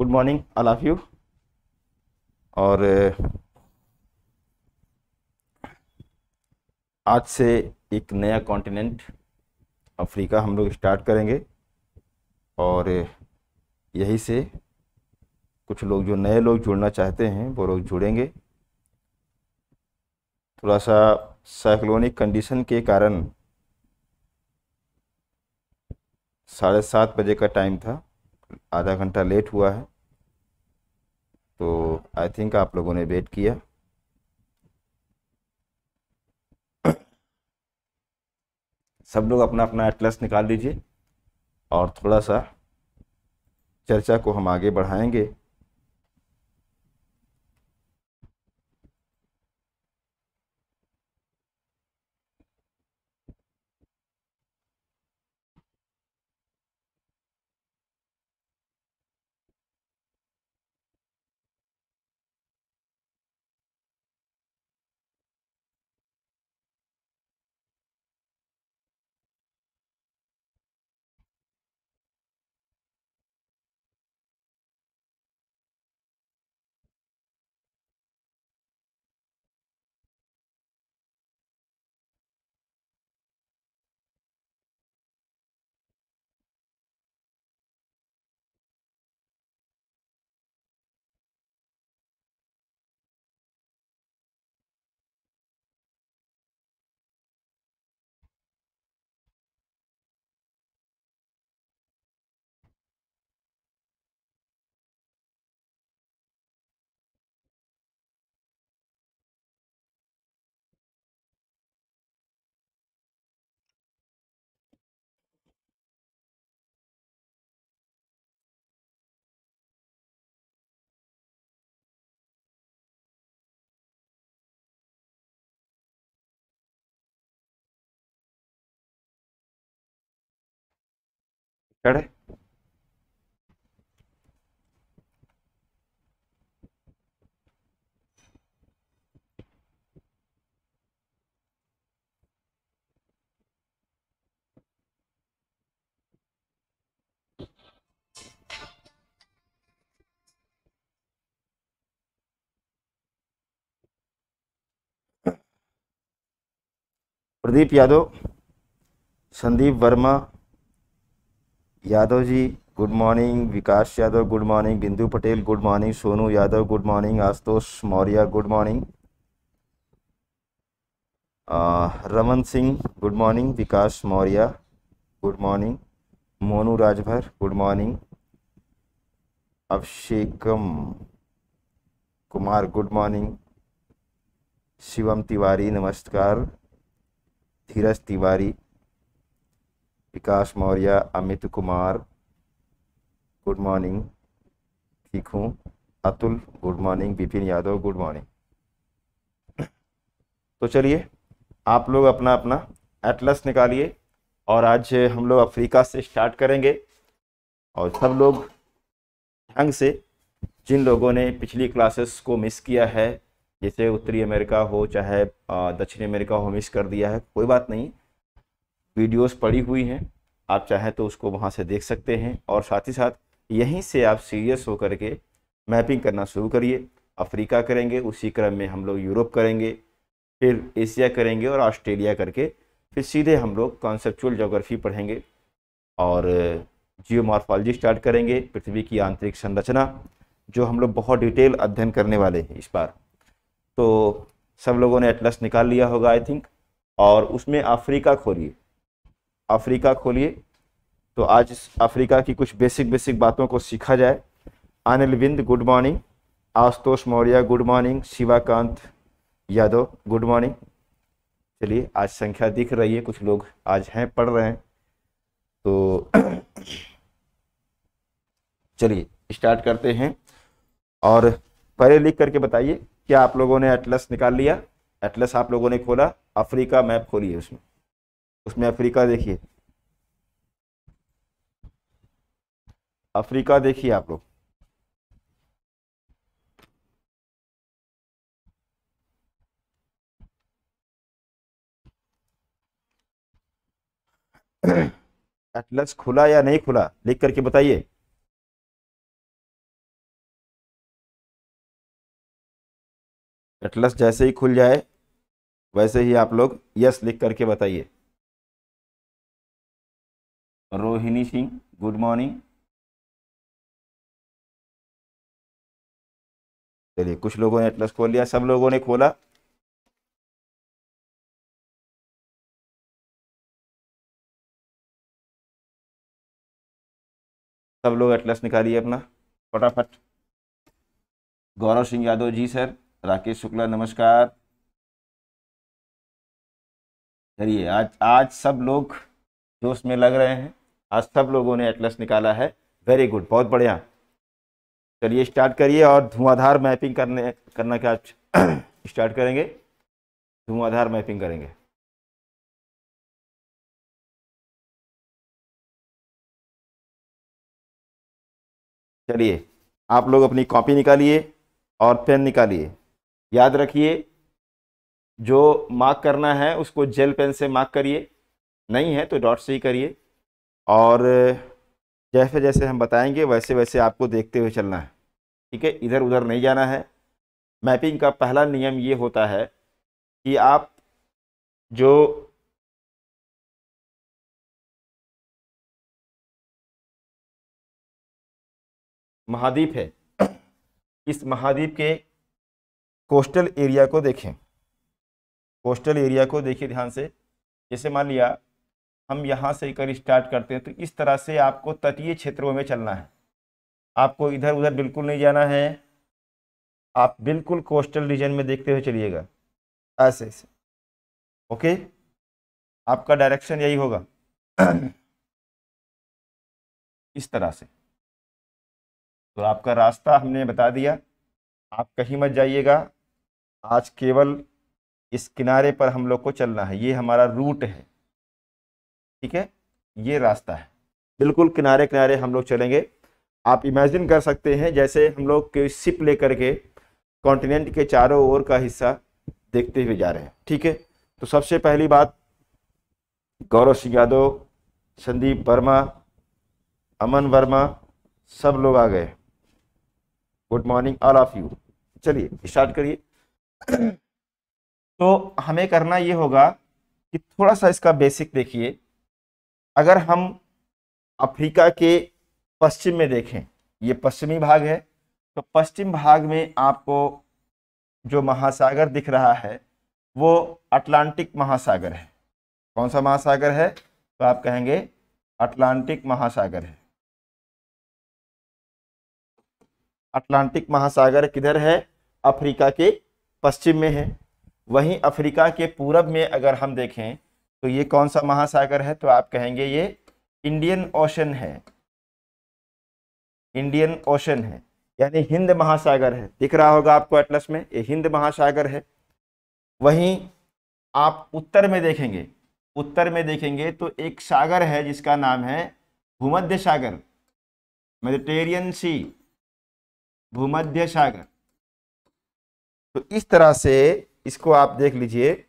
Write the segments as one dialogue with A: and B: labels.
A: good morning
B: all of you और uh, आज से एक नया कॉन्टिनेंट अफ्रीका हम लोग स्टार्ट करेंगे और uh, यहीं से कुछ लोग जो नए लोग जुड़ना चाहते हैं वो लोग जुड़ेंगे थोड़ा सा साइक्लोनिक कंडीशन के कारण साढ़े सात बजे का टाइम था आधा घंटा लेट हुआ है तो आई थिंक आप लोगों ने वेट किया सब लोग अपना अपना एटलस निकाल लीजिए और थोड़ा सा चर्चा को हम आगे बढ़ाएंगे खड़े Pradeep Yadav Sandeep Verma Yadav ji good morning Vikas Yadav good morning Bindu Patel good morning Sonu Yadav good morning Ashutosh Maurya good morning Raman Singh good morning Vikas Maurya good morning Monu Rajbhar good morning Abhishekam Kumar good morning Shivam Tiwari नमस्कार धीरज तिवारी विकास मौर्य अमित कुमार गुड मॉर्निंग ठीक हूँ Atul good morning Vipin Yadav good morning तो चलिए आप लोग अपना अपना एटलस निकालिए और आज हम लोग अफ्रीका से स्टार्ट करेंगे और सब लोग ढंग से जिन लोगों ने पिछली क्लासेस को मिस किया है जैसे उत्तरी अमेरिका हो चाहे दक्षिण अमेरिका हो मिस कर दिया है कोई बात नहीं वीडियोस पड़ी हुई हैं आप चाहे तो उसको वहाँ से देख सकते हैं और साथ ही साथ यहीं से आप सीरियस होकर के मैपिंग करना शुरू करिए अफ्रीका करेंगे उसी क्रम में हम लोग यूरोप करेंगे फिर एशिया करेंगे और ऑस्ट्रेलिया करके फिर सीधे हम लोग कॉन्सेपचुअल जोग्राफी पढ़ेंगे और जियोमार्फोलॉजी स्टार्ट करेंगे पृथ्वी की आंतरिक संरचना जो हम लोग बहुत डिटेल अध्ययन करने वाले हैं इस बार तो सब लोगों ने एटलस निकाल लिया होगा आई थिंक और उसमें अफ्रीका खोलिए अफ्रीका खोलिए तो आज अफ्रीका की कुछ बेसिक बेसिक बातों को सीखा जाए Anil Vind good morning Ashutosh Maurya good morning Shivakant Yadav good morning चलिए आज संख्या दिख रही है कुछ लोग आज हैं पढ़ रहे हैं तो चलिए स्टार्ट करते हैं और पहले लिख करके बताइए क्या आप लोगों ने एटलस निकाल लिया एटलस आप लोगों ने खोला अफ्रीका मैप खोली है उसमें उसमें अफ्रीका देखिए अफ्रीका देखिए आप लोग
A: एटलस खुला या नहीं खुला लिख करके बताइए एटलस जैसे ही खुल जाए वैसे ही आप लोग यस लिख करके बताइए रोहिणी सिंह गुड मॉर्निंग चलिए कुछ लोगों ने एटलस खोल लिया सब लोगों ने खोला सब लोग एटलस निकालिए अपना फटाफट
B: गौरव सिंह यादव जी सर राकेश शुक्ला नमस्कार चलिए आज आज सब लोग जो उसमें लग रहे हैं आज सब लोगों ने एटलस निकाला है वेरी गुड बहुत बढ़िया चलिए स्टार्ट करिए और धुआंधार मैपिंग करने करना क्या स्टार्ट करेंगे
A: धुआंधार मैपिंग करेंगे चलिए आप लोग अपनी
B: कॉपी निकालिए और पेन निकालिए याद रखिए जो मार्क करना है उसको जेल पेन से मार्क करिए नहीं है तो डॉट से ही करिए और जैसे जैसे हम बताएंगे वैसे वैसे आपको देखते हुए चलना है ठीक है इधर उधर नहीं जाना है मैपिंग का पहला नियम ये होता है कि
A: आप जो महाद्वीप है
B: इस महाद्वीप के कोस्टल एरिया को देखें कोस्टल एरिया को देखिए ध्यान से जैसे मान लिया हम यहाँ से कर स्टार्ट करते हैं तो इस तरह से आपको तटीय क्षेत्रों में चलना है आपको इधर उधर बिल्कुल नहीं जाना है आप बिल्कुल कोस्टल रीजन में देखते हुए चलिएगा ऐसे ऐसे ओके आपका डायरेक्शन यही होगा
A: इस तरह से तो आपका रास्ता हमने
B: बता दिया आप कहीं मत जाइएगा आज केवल इस किनारे पर हम लोग को चलना है ये हमारा रूट है ठीक है ये रास्ता है बिल्कुल किनारे किनारे हम लोग चलेंगे आप इमेजिन कर सकते हैं जैसे हम लोग कोई सिप लेकर के कॉन्टिनेंट के चारों ओर का हिस्सा देखते हुए जा रहे हैं ठीक है तो सबसे पहली बात गौरव सिंह यादव संदीप वर्मा अमन वर्मा सब लोग आ गए good morning all of you चलिए स्टार्ट करिए तो हमें करना ये होगा कि थोड़ा सा इसका बेसिक देखिए अगर हम अफ्रीका के पश्चिम में देखें ये पश्चिमी भाग है तो पश्चिम भाग में आपको जो महासागर दिख रहा है वो अटलांटिक महासागर है कौन सा महासागर है तो आप कहेंगे अटलांटिक महासागर है अटलांटिक महासागर किधर है अफ्रीका के पश्चिम में है वहीं अफ्रीका के पूरब में अगर हम देखें तो ये कौन सा महासागर है तो आप कहेंगे ये इंडियन ओशन है इंडियन ओशन है यानी हिंद महासागर है दिख रहा होगा आपको एटलस में ये हिंद महासागर है वहीं आप उत्तर में देखेंगे उत्तर में देखेंगे तो एक सागर है जिसका नाम है भूमध्य सागर मेडिटेरियन सी भूमध्य सागर तो इस तरह से इसको आप देख लीजिए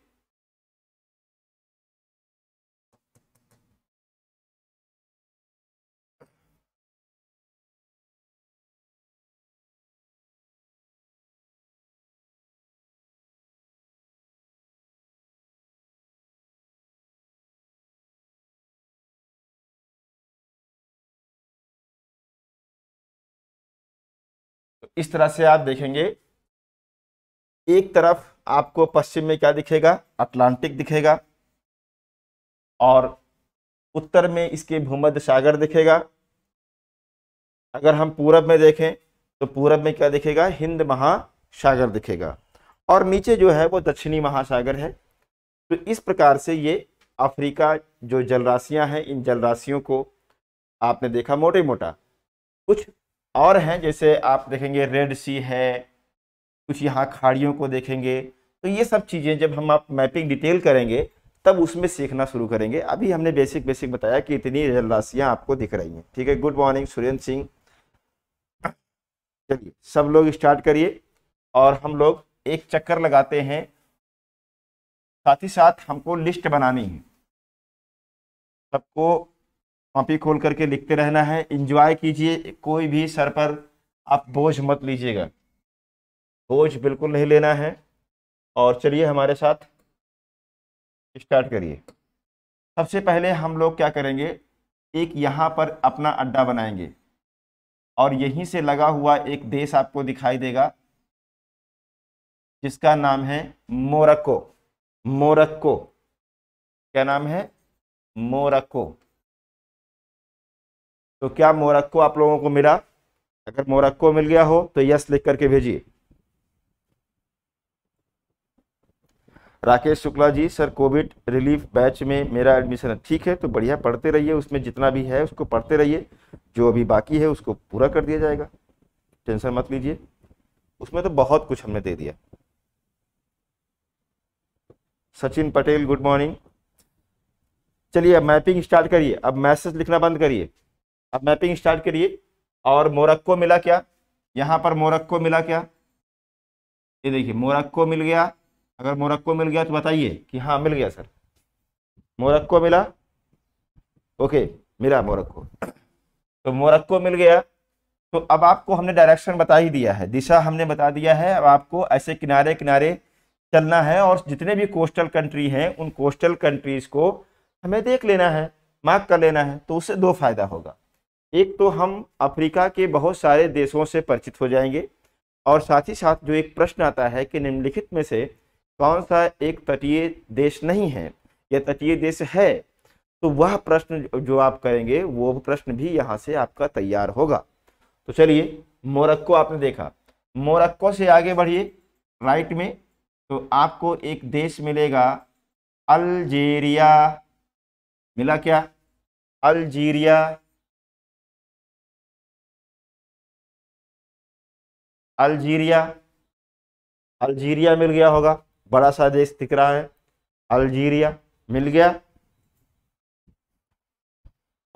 B: इस तरह से आप देखेंगे एक तरफ आपको पश्चिम में क्या दिखेगा अटलांटिक दिखेगा और उत्तर में इसके भूमध्य सागर दिखेगा अगर हम पूरब में देखें तो पूरब में क्या दिखेगा हिंद महासागर दिखेगा और नीचे जो है वो दक्षिणी महासागर है तो इस प्रकार से ये अफ्रीका जो जलराशियां हैं इन जलराशियों को आपने देखा मोटे मोटा कुछ और हैं जैसे आप देखेंगे रेड सी है कुछ यहाँ खाड़ियों को देखेंगे तो ये सब चीज़ें जब हम आप मैपिंग डिटेल करेंगे तब उसमें सीखना शुरू करेंगे अभी हमने बेसिक बेसिक बताया कि इतनी राशियाँ आपको दिख रही हैं ठीक है गुड मॉर्निंग सुरेंद्र सिंह चलिए सब लोग स्टार्ट करिए और हम लोग एक चक्कर लगाते हैं साथ ही साथ हमको लिस्ट बनानी है सबको कॉपी खोल करके लिखते रहना है इंजॉय कीजिए कोई भी सर पर आप बोझ मत लीजिएगा बोझ बिल्कुल नहीं लेना है और चलिए हमारे साथ स्टार्ट करिए सबसे पहले हम लोग क्या करेंगे एक यहाँ पर अपना अड्डा बनाएंगे और यहीं से लगा हुआ एक देश आपको दिखाई देगा जिसका नाम है मोरक्को मोरक्को क्या नाम है मोरक्को तो क्या मोरक्को आप लोगों को मिला अगर मोरक्को मिल गया हो तो यस लिख करके भेजिए Rakesh Shukla ji sir Covid relief batch में मेरा एडमिशन है ठीक है तो बढ़िया पढ़ते रहिए उसमें जितना भी है उसको पढ़ते रहिए जो अभी बाकी है उसको पूरा कर दिया जाएगा टेंशन मत लीजिए उसमें तो बहुत कुछ हमने दे दिया सचिन पटेल गुड मॉर्निंग चलिए अब मैपिंग स्टार्ट करिए अब मैसेज लिखना बंद करिए अब मैपिंग स्टार्ट करिए और मोरक्को मिला क्या यहाँ पर मोरक्को मिला क्या ये देखिए मोरक्को मिल गया अगर मोरक्को मिल गया तो बताइए कि हाँ मिल गया सर मोरक्को मिला ओके मिला मोरक्को तो मोरक्को मिल गया तो अब आपको हमने डायरेक्शन बता ही दिया है दिशा हमने बता दिया है अब आपको ऐसे किनारे किनारे चलना है और जितने भी कोस्टल कंट्री हैं उन कोस्टल कंट्रीज़ को हमें देख लेना है मार्क कर लेना है तो उससे दो फायदा होगा एक तो हम अफ्रीका के बहुत सारे देशों से परिचित हो जाएंगे और साथ ही साथ जो एक प्रश्न आता है कि निम्नलिखित में से कौन सा एक तटीय देश नहीं है या तटीय देश है तो वह प्रश्न जो आप करेंगे वो प्रश्न भी यहाँ से आपका तैयार होगा तो चलिए मोरक्को आपने देखा मोरक्को से आगे बढ़िए राइट में तो आपको एक देश मिलेगा अलजीरिया मिला क्या अलजीरिया अल्जीरिया अल्जीरिया मिल गया होगा बड़ा सा देश दिख रहा है अल्जीरिया मिल गया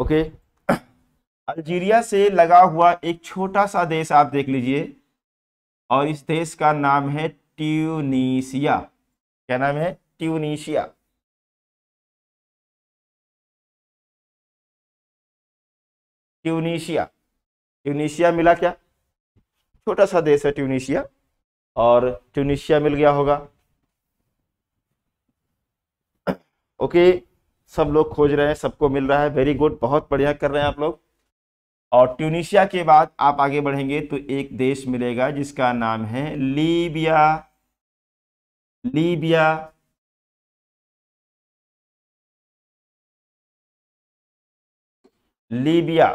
B: ओके अल्जीरिया से लगा हुआ एक छोटा सा देश आप देख लीजिए और इस देश का नाम है ट्यूनीसिया क्या नाम है
A: ट्यूनीशिया
B: ट्यूनीशिया ट्यूनीशिया मिला क्या छोटा सा देश है ट्यूनिशिया और ट्यूनिशिया मिल गया होगा ओके सब लोग खोज रहे हैं सबको मिल रहा है वेरी गुड बहुत बढ़िया कर रहे हैं आप लोग और ट्यूनिशिया के बाद आप आगे बढ़ेंगे तो एक देश मिलेगा जिसका नाम है लीबिया लीबिया लीबिया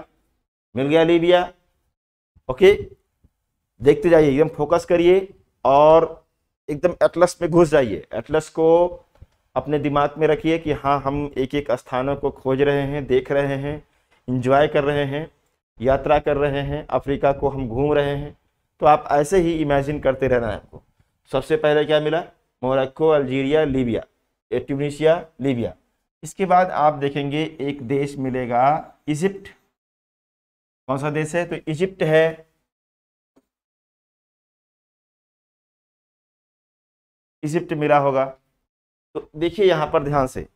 B: मिल गया लीबिया ओके देखते जाइए एकदम फोकस करिए और एकदम एटलस में घुस जाइए एटलस को अपने दिमाग में रखिए कि हाँ हम एक एक स्थानों को खोज रहे हैं देख रहे हैं इंजॉय कर रहे हैं यात्रा कर रहे हैं अफ्रीका को हम घूम रहे हैं तो आप ऐसे ही इमेजिन करते रहना है आपको सबसे पहले क्या मिला Morocco Algeria Libya Tunisia Libya इसके बाद आप देखेंगे एक देश मिलेगा इजिप्ट कौन सा देश है तो इजिप्ट है
A: इजिप्ट मिला होगा
B: तो देखिए यहाँ पर ध्यान से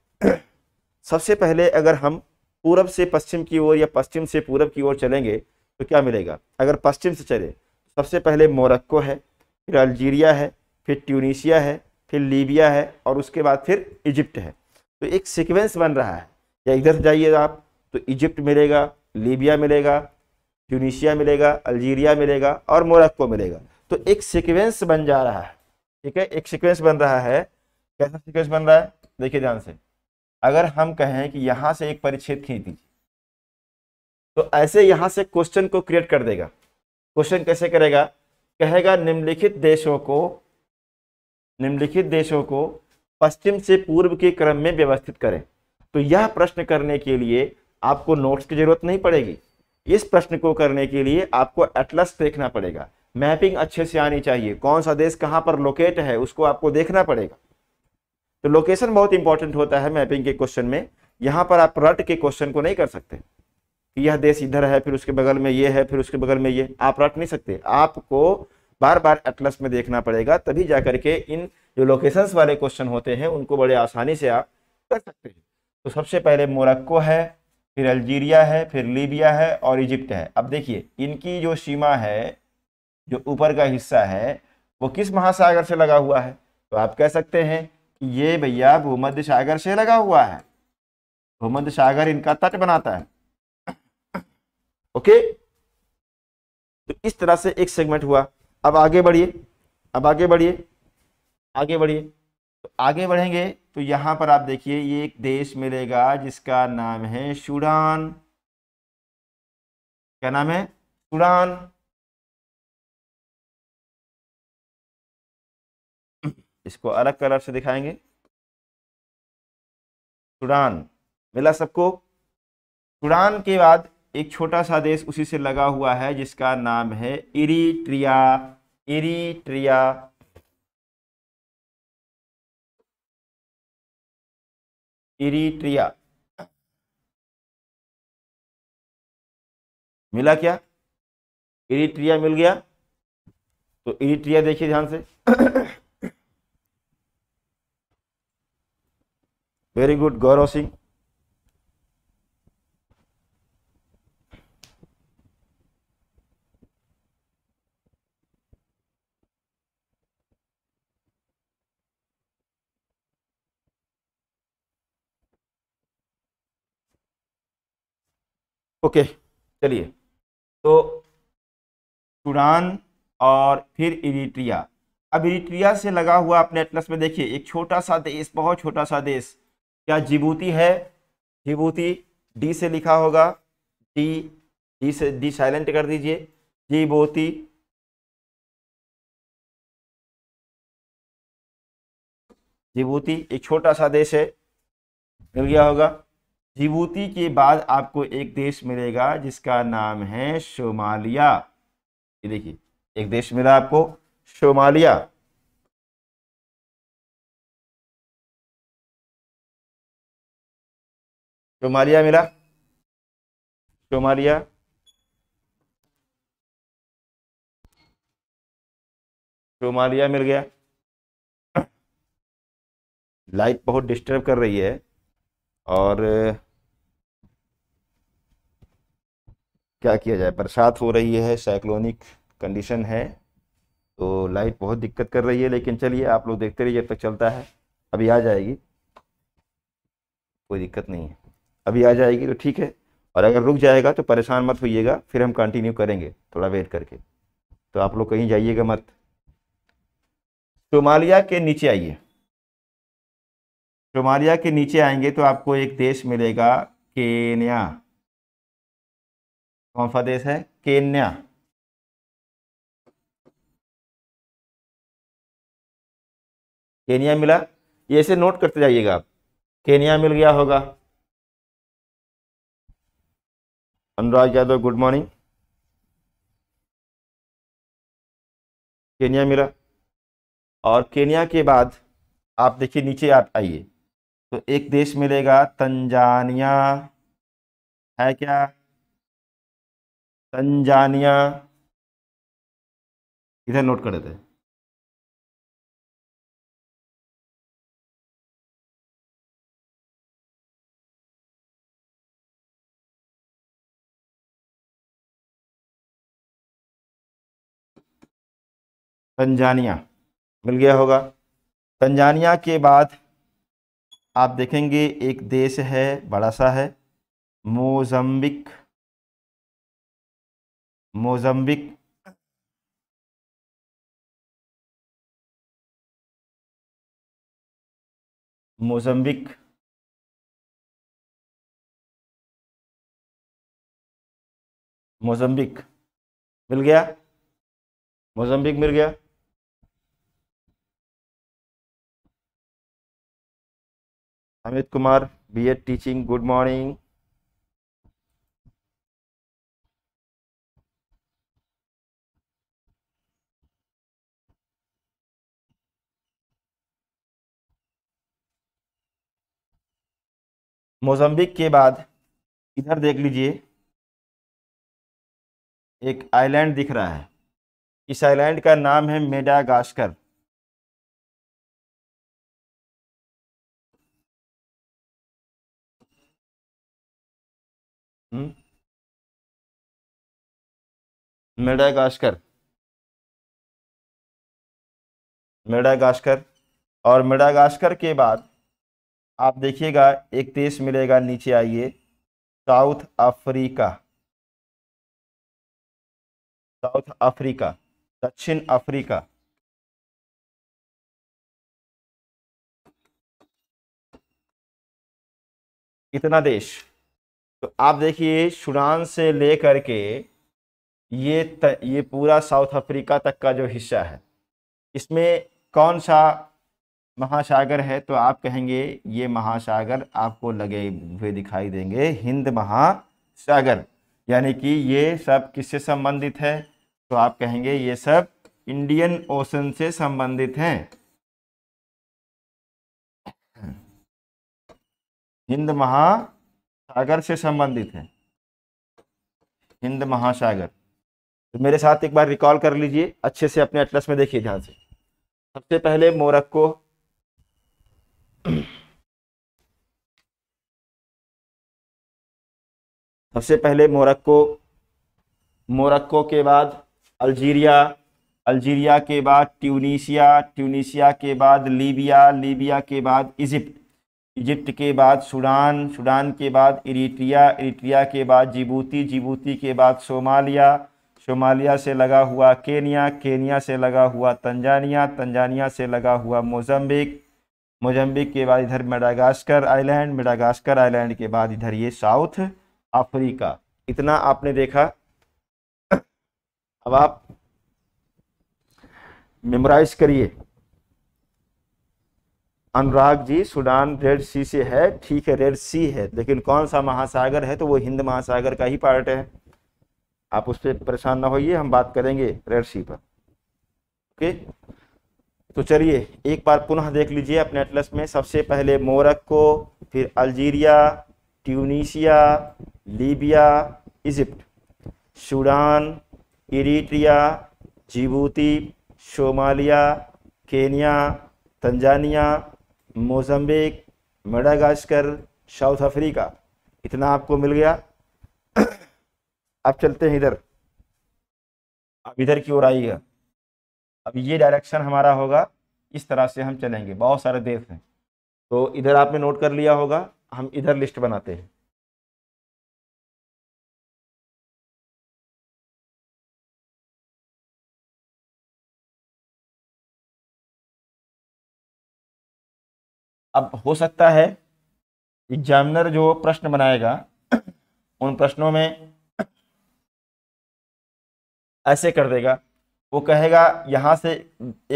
B: सबसे पहले अगर हम पूरब से पश्चिम की ओर या पश्चिम से पूरब की ओर चलेंगे तो क्या मिलेगा अगर पश्चिम से चले तो सबसे पहले मोरक्को है फिर अल्जीरिया है फिर ट्यूनीशिया है फिर लीबिया है और उसके बाद फिर इजिप्ट है तो एक सीक्वेंस बन रहा है या इधर जाइए जाइएगा आप तो इजिप्ट मिलेगा लीबिया मिलेगा ट्यूनीशिया मिलेगा अल्जीरिया मिलेगा और मोरक्को मिलेगा तो एक सीक्वेंस बन जा रहा है ठीक है एक सीक्वेंस बन रहा है कैसा सीक्वेंस बन रहा है देखिए ध्यान से अगर हम कहें कि यहां से एक परिच्छेद खींच दीजिए तो ऐसे यहां से क्वेश्चन को क्रिएट कर देगा क्वेश्चन कैसे करेगा कहेगा निम्नलिखित देशों को निम्नलिखित देशों को पश्चिम से पूर्व के क्रम में व्यवस्थित करें तो यह प्रश्न करने के लिए आपको नोट्स की जरूरत नहीं पड़ेगी इस प्रश्न को करने के लिए आपको एटलस देखना पड़ेगा मैपिंग अच्छे से आनी चाहिए कौन सा देश कहाँ पर लोकेट है उसको आपको देखना पड़ेगा तो लोकेशन बहुत इंपॉर्टेंट होता है मैपिंग के क्वेश्चन में यहाँ पर आप रट के क्वेश्चन को नहीं कर सकते कि यह देश इधर है फिर उसके बगल में ये है फिर उसके बगल में ये आप रट नहीं सकते आपको बार बार एटलस में देखना पड़ेगा तभी जा करके इन जो लोकेशंस वाले क्वेश्चन होते हैं उनको बड़े आसानी से आप कर सकते हैं तो सबसे पहले मोरक्को है फिर अल्जीरिया है फिर लीबिया है और इजिप्ट है अब देखिए इनकी जो सीमा है जो ऊपर का हिस्सा है वो किस महासागर से लगा हुआ है तो आप कह सकते हैं कि ये भैया भूमध्य सागर से लगा हुआ है भूमध्य सागर इनका तट बनाता है ओके तो इस तरह से एक सेगमेंट हुआ अब आगे बढ़िए अब आगे बढ़िए आगे बढ़िए तो आगे बढ़ेंगे तो यहां पर आप देखिए ये एक देश मिलेगा जिसका नाम है सूडान क्या नाम है सूडान
A: इसको अलग कलर से दिखाएंगे
B: सूडान मिला सबको सूडान के बाद एक छोटा सा देश उसी से लगा हुआ है जिसका नाम है इरीट्रिया इरीट्रिया
A: इरीट्रिया
B: मिला क्या इरिट्रिया मिल गया तो इरिट्रिया देखिए ध्यान से very good Gaurav Singh okay चलिए तो सूडान और फिर इरिट्रिया अब इरिट्रिया से लगा हुआ अपने एटलस में देखिए एक छोटा सा देश बहुत छोटा सा देश क्या जिबूती है जिबूती डी से लिखा होगा डी डी से डी साइलेंट कर दीजिए जिबूती
A: जिबूती एक
B: छोटा सा देश है मिल गया होगा जिबूती के बाद आपको एक देश मिलेगा जिसका नाम है सोमालिया ये देखिए एक देश मिला आपको सोमालिया
A: शोमालिया मिला शोमालिया शुमारिया मिल गया
B: लाइट बहुत डिस्टर्ब कर रही है और क्या किया जाए बरसात हो रही है साइक्लोनिक कंडीशन है तो लाइट बहुत दिक्कत कर रही है लेकिन चलिए आप लोग देखते रहिए जब तक चलता है अभी आ जाएगी कोई दिक्कत नहीं है अभी आ जाएगी तो ठीक है और अगर रुक जाएगा तो परेशान मत होइएगा फिर हम कंटिन्यू करेंगे थोड़ा वेट करके तो आप लोग कहीं जाइएगा मत सोमालिया के नीचे आइए सोमालिया के नीचे आएंगे तो आपको एक देश मिलेगा केन्या कौन सा देश है केन्या
A: केन्या मिला ये ऐसे नोट करते जाइएगा आप केन्या मिल गया होगा Anurag Yadav good morning
B: Kenya मेरा और केनिया के बाद आप देखिए नीचे आप आइए तो एक देश मिलेगा तंजानिया है क्या
A: तंजानिया इधर नोट कर देते हैं
B: तंजानिया मिल गया होगा तंजानिया के बाद आप देखेंगे एक देश है बड़ा सा है मोजम्बिक मोजम्बिक
A: मोजम्बिक मोजम्बिक मिल गया मोजम्बिक मिल गया Amit Kumar BEd teaching good morning Mozambique के बाद इधर देख लीजिए एक आइलैंड दिख रहा है इस आइलैंड का नाम है मेडागास्कर मेडागास्कर
B: मेडागास्कर और मेडागास्कर के बाद आप देखिएगा एक देश मिलेगा नीचे आइए साउथ अफ्रीका साउथ अफ्रीका दक्षिण अफ्रीका इतना देश तो आप देखिए सुड़ान से लेकर के ये त, ये पूरा साउथ अफ्रीका तक का जो हिस्सा है इसमें कौन सा महासागर है तो आप कहेंगे ये महासागर आपको लगे हुए दिखाई देंगे हिंद महासागर यानी कि ये सब किससे संबंधित है तो आप कहेंगे ये सब इंडियन ओशन से संबंधित हैं हिंद महासागर से संबंधित है हिंद महासागर तो मेरे साथ एक बार रिकॉल कर लीजिए अच्छे से अपने अटलस में देखिए ध्यान से सबसे पहले मोरक्को सबसे पहले मोरक्को मोरक्को के बाद अल्जीरिया अल्जीरिया के बाद ट्यूनीशिया ट्यूनीशिया के बाद लीबिया लीबिया के बाद इजिप्ट इजिप्ट के बाद सूडान सूडान के बाद इरीट्रिया इरीट्रिया के बाद जिबूती जिबूती के बाद सोमालिया सोमालिया से लगा हुआ केनिया केनिया से लगा हुआ तंजानिया तंजानिया से लगा हुआ मोजम्बिक मोजम्बिक के बाद इधर मेडागास्कर आइलैंड मेडागास्कर आइलैंड के बाद इधर ये साउथ अफ्रीका इतना आपने देखा अब आप मेमोराइज करिए अनुराग जी सूडान रेड सी से है ठीक है रेड सी है लेकिन कौन सा महासागर है तो वो हिंद महासागर का ही पार्ट है आप उस पर परेशान ना होइए हम बात करेंगे रेड सी पर ओके तो चलिए एक बार पुनः देख लीजिए अपने एटलस में सबसे पहले मोरक्को फिर Algeria Tunisia Libya Egypt Sudan Eritrea Djibouti Somalia Kenya Tanzania Mozambique Madagascar South Africa इतना आपको मिल गया अब चलते हैं इधर अब इधर की ओर आइएगा अब ये डायरेक्शन हमारा होगा इस तरह से हम चलेंगे बहुत सारे देश हैं तो इधर आपने नोट कर लिया होगा हम इधर लिस्ट बनाते हैं अब हो सकता है एग्जामिनर जो प्रश्न बनाएगा उन प्रश्नों में ऐसे कर देगा वो कहेगा यहाँ से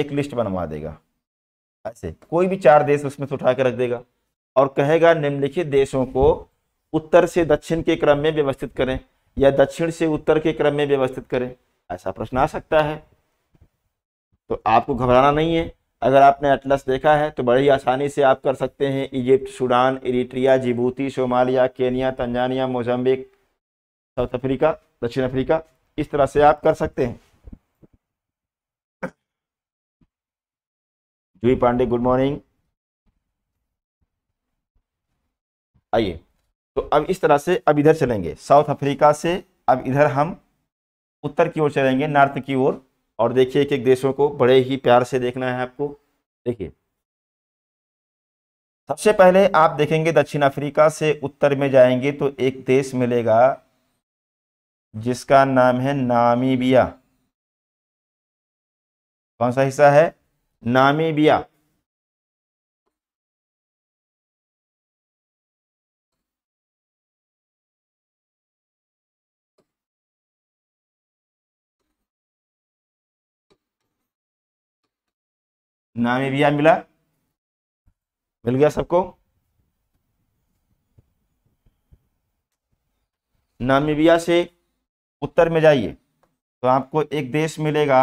B: एक लिस्ट बनवा देगा ऐसे कोई भी चार देश उसमें से उठा के रख देगा और कहेगा निम्नलिखित देशों को उत्तर से दक्षिण के क्रम में व्यवस्थित करें या दक्षिण से उत्तर के क्रम में व्यवस्थित करें ऐसा प्रश्न आ सकता है तो आपको घबराना नहीं है अगर आपने एटलस देखा है तो बड़ी आसानी से आप कर सकते हैं Egypt Sudan Eritrea Djibouti Somalia Kenya Tanzania Mozambique South Africa दक्षिण अफ्रीका इस तरह से आप कर सकते हैं जूही पांडे गुड मॉर्निंग आइए तो अब इस तरह से अब इधर चलेंगे साउथ अफ्रीका से अब इधर हम उत्तर की ओर चलेंगे नॉर्थ की ओर और, और देखिए एक एक देशों को बड़े ही प्यार से देखना है आपको देखिए सबसे पहले आप देखेंगे दक्षिण अफ्रीका से उत्तर में जाएंगे तो एक देश मिलेगा जिसका नाम है नामीबिया
A: कौन सा हिस्सा है नामीबिया
B: नामीबिया मिला मिल गया सबको नामीबिया से उत्तर में जाइए तो आपको एक देश मिलेगा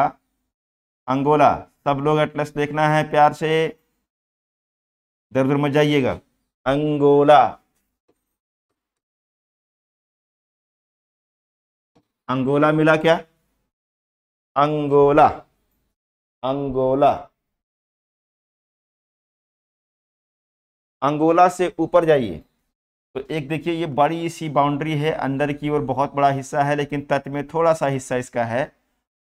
B: अंगोला सब लोग एटलस देखना है प्यार से इधर उधर में
A: जाइएगा अंगोला अंगोला मिला क्या अंगोला अंगोला
B: अंगोला से ऊपर जाइए तो एक देखिए ये बड़ी सी बाउंड्री है अंदर की ओर बहुत बड़ा हिस्सा है लेकिन तट में थोड़ा सा हिस्सा इसका है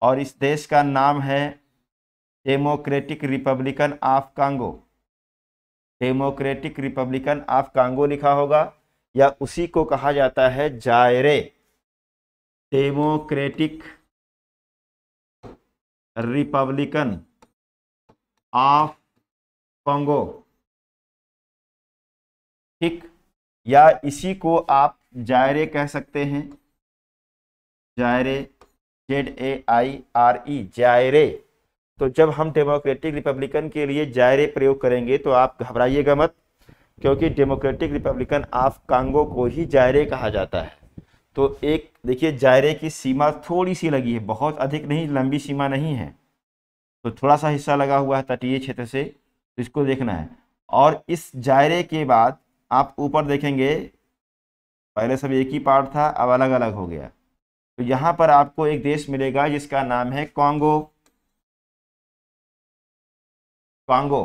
B: और इस देश का नाम है Democratic Republican of Congo Democratic Republican of Congo लिखा होगा या उसी को कहा जाता है Zaire Democratic Republican of Congo ठीक या इसी को आप जायरे कह सकते हैं जायरे Z A I R E जायरे तो जब हम डेमोक्रेटिक रिपब्लिकन के लिए जायरे प्रयोग करेंगे तो आप घबराइएगा मत क्योंकि डेमोक्रेटिक रिपब्लिकन ऑफ कांगो को ही जायरे कहा जाता है तो एक देखिए जायरे की सीमा थोड़ी सी लगी है बहुत अधिक नहीं लंबी सीमा नहीं है तो थोड़ा सा हिस्सा लगा हुआ है तटीय क्षेत्र से तो इसको देखना है और इस जायरे के बाद आप ऊपर देखेंगे पहले सब एक ही पार्ट था अब अलग अलग हो गया तो यहाँ पर आपको एक देश मिलेगा जिसका नाम है कांगो कांगो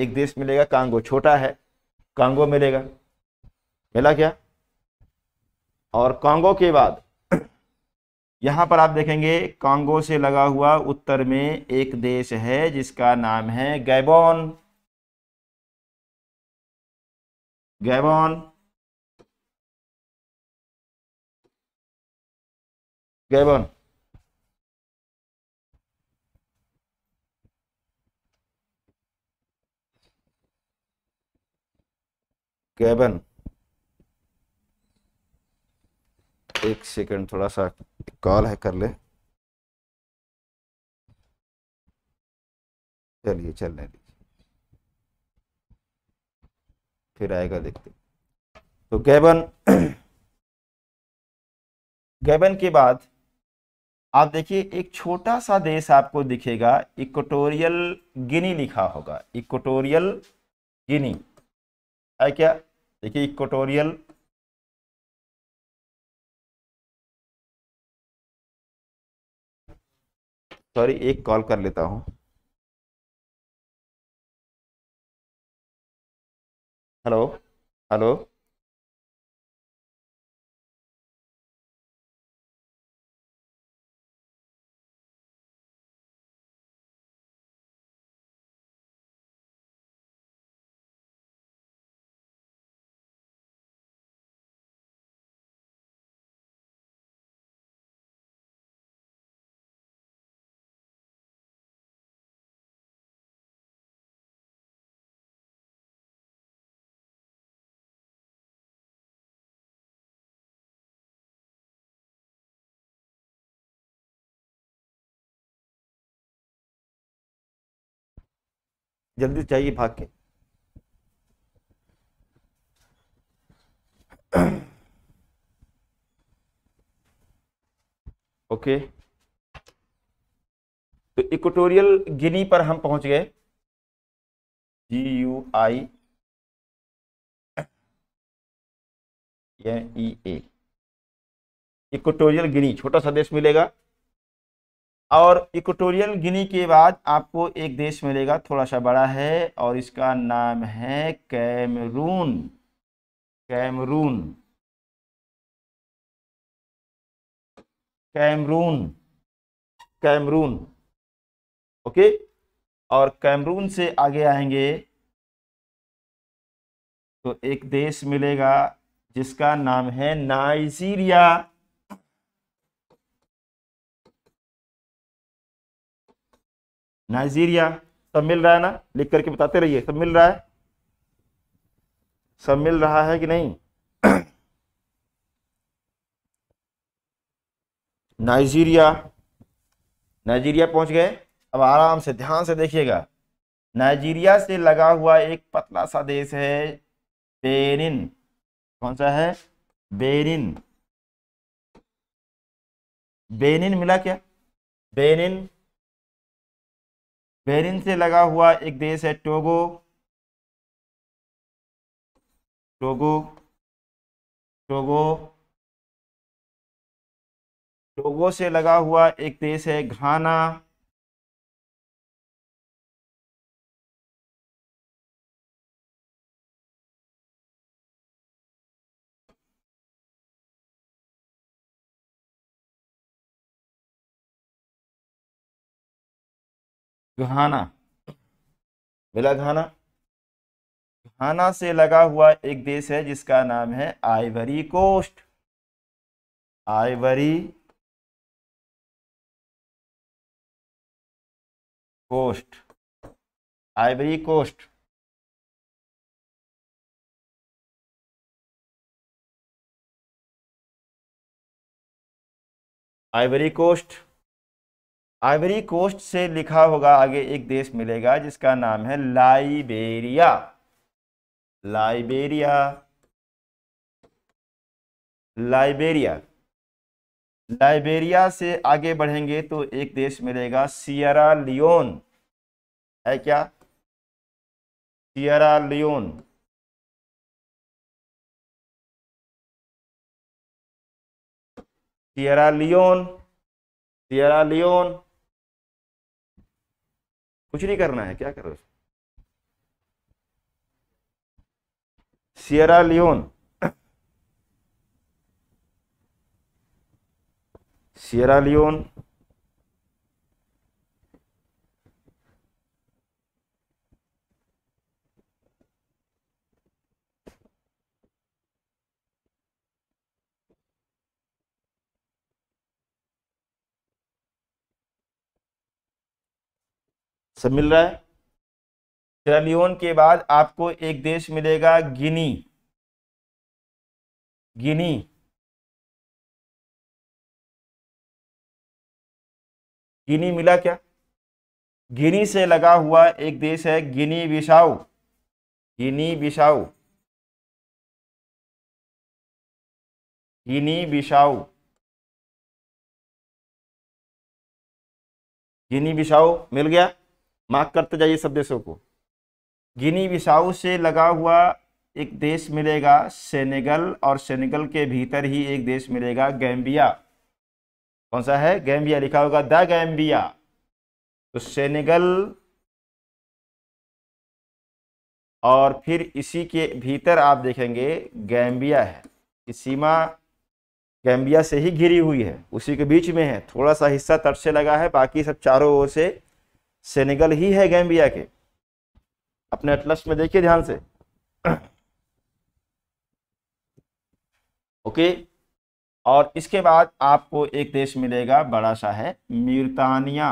B: एक देश मिलेगा कांगो छोटा है कांगो मिलेगा मिला क्या और कांगो के बाद यहाँ पर आप देखेंगे कांगो से लगा हुआ उत्तर में एक देश है जिसका नाम है गैबोन
A: गैबॉन गैबॉन
B: गैबन एक सेकंड थोड़ा सा कॉल है कर ले
A: चलिए चलने दी
B: फिर आएगा देखते तो गैबन गैबन के बाद आप देखिए एक छोटा सा देश आपको दिखेगा इक्वेटोरियल गिनी लिखा होगा इक्वेटोरियल गिनी है क्या देखिए इक्वेटोरियल
A: सॉरी एक कॉल कर लेता हूं हेलो हेलो
B: जल्दी चाहिए भाग के ओके तो इक्वेटोरियल गिनी पर हम पहुंच गए G U I
A: N E A
B: Equatorial Guinea छोटा सा देश मिलेगा और इक्वेटोरियल गिनी के बाद आपको एक देश मिलेगा थोड़ा सा बड़ा है और इसका नाम है Cameroon Cameroon
A: Cameroon Cameroon
B: okay और कैमरून से आगे आएंगे तो एक देश मिलेगा जिसका नाम है नाइजीरिया नाइजीरिया सब मिल रहा है ना लिख करके बताते रहिए सब मिल रहा है सब मिल रहा है कि नहीं नाइजीरिया नाइजीरिया पहुंच गए अब आराम से ध्यान से देखिएगा नाइजीरिया से लगा हुआ एक पतला सा देश है बेनिन कौन सा है बेनिन
A: बेनिन मिला क्या बेनिन बेरिन से लगा हुआ एक देश है टोगो टोगो टोगो टोगो से लगा हुआ एक देश है घाना
B: घाना मिला घाना घाना से लगा हुआ एक देश है जिसका नाम है Ivory Coast
A: Ivory Coast Ivory Coast
B: Ivory Coast Ivory Coast से लिखा होगा आगे एक देश मिलेगा जिसका नाम है लाइबेरिया लाइबेरिया लाइबेरिया लाइबेरिया से आगे बढ़ेंगे तो एक देश मिलेगा सियरा लियोन है क्या Sierra Leone
A: Sierra Leone Sierra Leone
B: कुछ नहीं करना है क्या कर रहे सियरा लियोन सियरा लियोन सब मिल रहा है सेरालियोन के बाद आपको एक देश
A: मिलेगा गिनी गिनी गिनी मिला क्या गिनी से लगा हुआ एक देश है गिनी विशाऊ गिनी विशाऊ गिनी विशाऊ गिनी विशाऊ
B: मिल गया मार्क करते जाइए सब देशों को गिनी बिसाऊ से लगा हुआ एक देश मिलेगा सेनेगल और सेनेगल के भीतर ही एक देश मिलेगा गैम्बिया कौन सा है गैम्बिया लिखा होगा द गैम्बिया तो सेनेगल और फिर इसी के भीतर आप देखेंगे गैम्बिया है सीमा गैम्बिया से ही घिरी हुई है उसी के बीच में है थोड़ा सा हिस्सा तट से लगा है बाकी सब चारों ओर से सेनेगल ही है गैम्बिया के अपने अटलस्ट में देखिए ध्यान से ओके और इसके बाद आपको एक देश मिलेगा बड़ा सा है म्यूरतानिया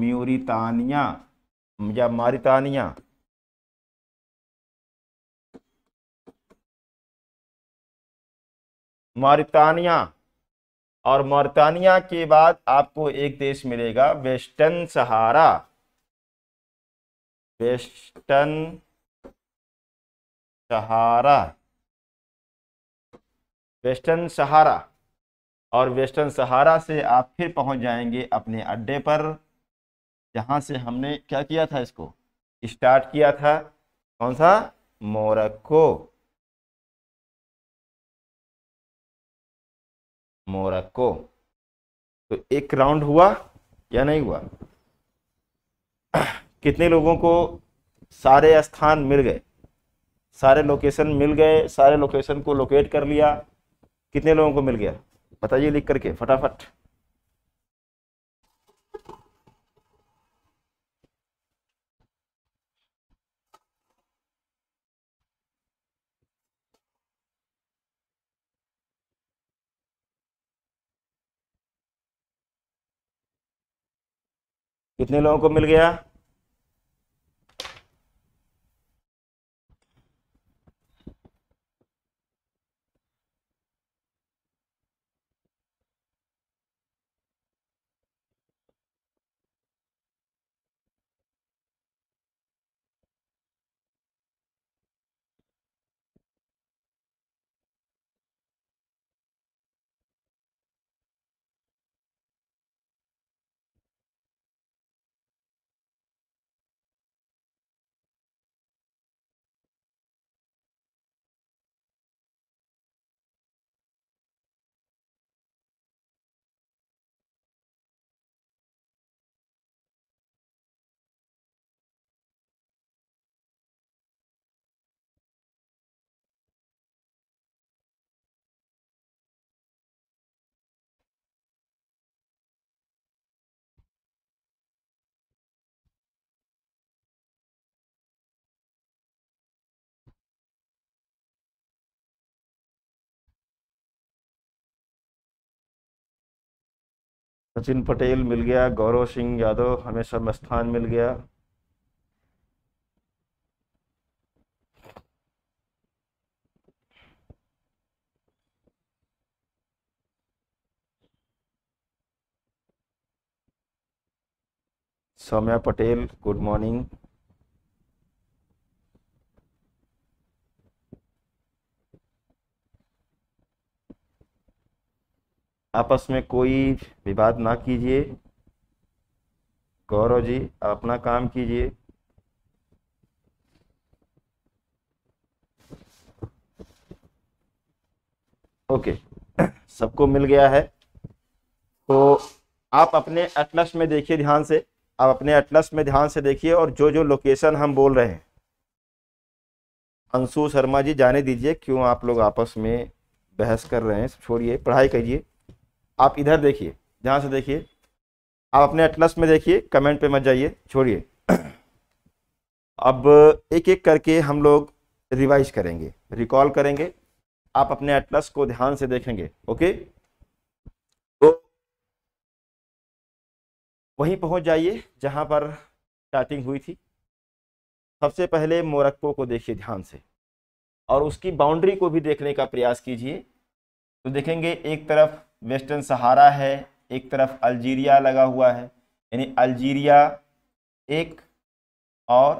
B: म्यूरितानिया या मारितानिया मारितानिया और मोरतानिया के बाद आपको एक देश मिलेगा Western Sahara Western Sahara Western Sahara और वेस्टर्न सहारा से आप फिर पहुंच जाएंगे अपने अड्डे पर जहां से हमने क्या किया था इसको स्टार्ट किया था कौन सा
A: मोरक्को
B: मोरक्को तो एक राउंड हुआ या नहीं हुआ कितने लोगों को सारे स्थान मिल गए सारे लोकेशन मिल गए सारे लोकेशन को लोकेट कर लिया कितने लोगों को मिल गया बताइए लिख करके फटाफट
A: कितने लोगों को मिल गया
B: सचिन पटेल मिल गया गौरव सिंह यादव हमेशा मस्थान स्थान मिल गया सौम्या पटेल गुड मॉर्निंग आपस में कोई विवाद ना कीजिए गौरव जी अपना काम कीजिए ओके सबको मिल गया है तो आप अपने अटलस में देखिए ध्यान से आप अपने अटलस में ध्यान से देखिए और जो जो लोकेशन हम बोल रहे हैं अंशु शर्मा जी जाने दीजिए क्यों आप लोग आपस में बहस कर रहे हैं छोड़िए पढ़ाई करिए आप इधर देखिए ध्यान से देखिए आप अपने एटलस में देखिए कमेंट पे मत जाइए छोड़िए अब एक एक करके हम लोग रिवाइज करेंगे रिकॉल करेंगे आप अपने एटलस को ध्यान से देखेंगे ओके तो वहीं पहुंच जाइए जहां पर स्टार्टिंग हुई थी सबसे पहले मोरक्को को देखिए ध्यान से और उसकी बाउंड्री को भी देखने का प्रयास कीजिए तो देखेंगे एक तरफ वेस्टर्न सहारा है एक तरफ अल्जीरिया लगा हुआ है यानी अल्जीरिया एक और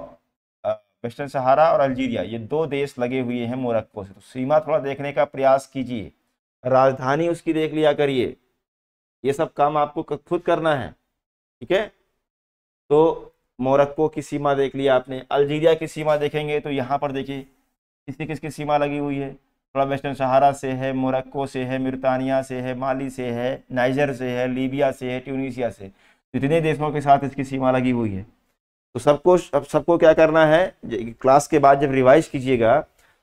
B: वेस्टर्न सहारा और अल्जीरिया ये दो देश लगे हुए हैं मोरक्को से तो सीमा थोड़ा देखने का प्रयास कीजिए राजधानी उसकी देख लिया करिए ये सब काम आपको खुद करना है ठीक है तो मोरक्को की सीमा देख लिया आपने अल्जीरिया की सीमा देखेंगे तो यहाँ पर देखिए किसकी किसकी सीमा लगी हुई है थोड़ा वेस्टर्न सहारा से है मोरक्को से है मरतानिया से है माली से है नाइजर से है लीबिया से है ट्यूनिशिया से जितने तो देशों के साथ इसकी सीमा लगी हुई है तो सबको अब सबको क्या करना है क्लास के बाद जब रिवाइज कीजिएगा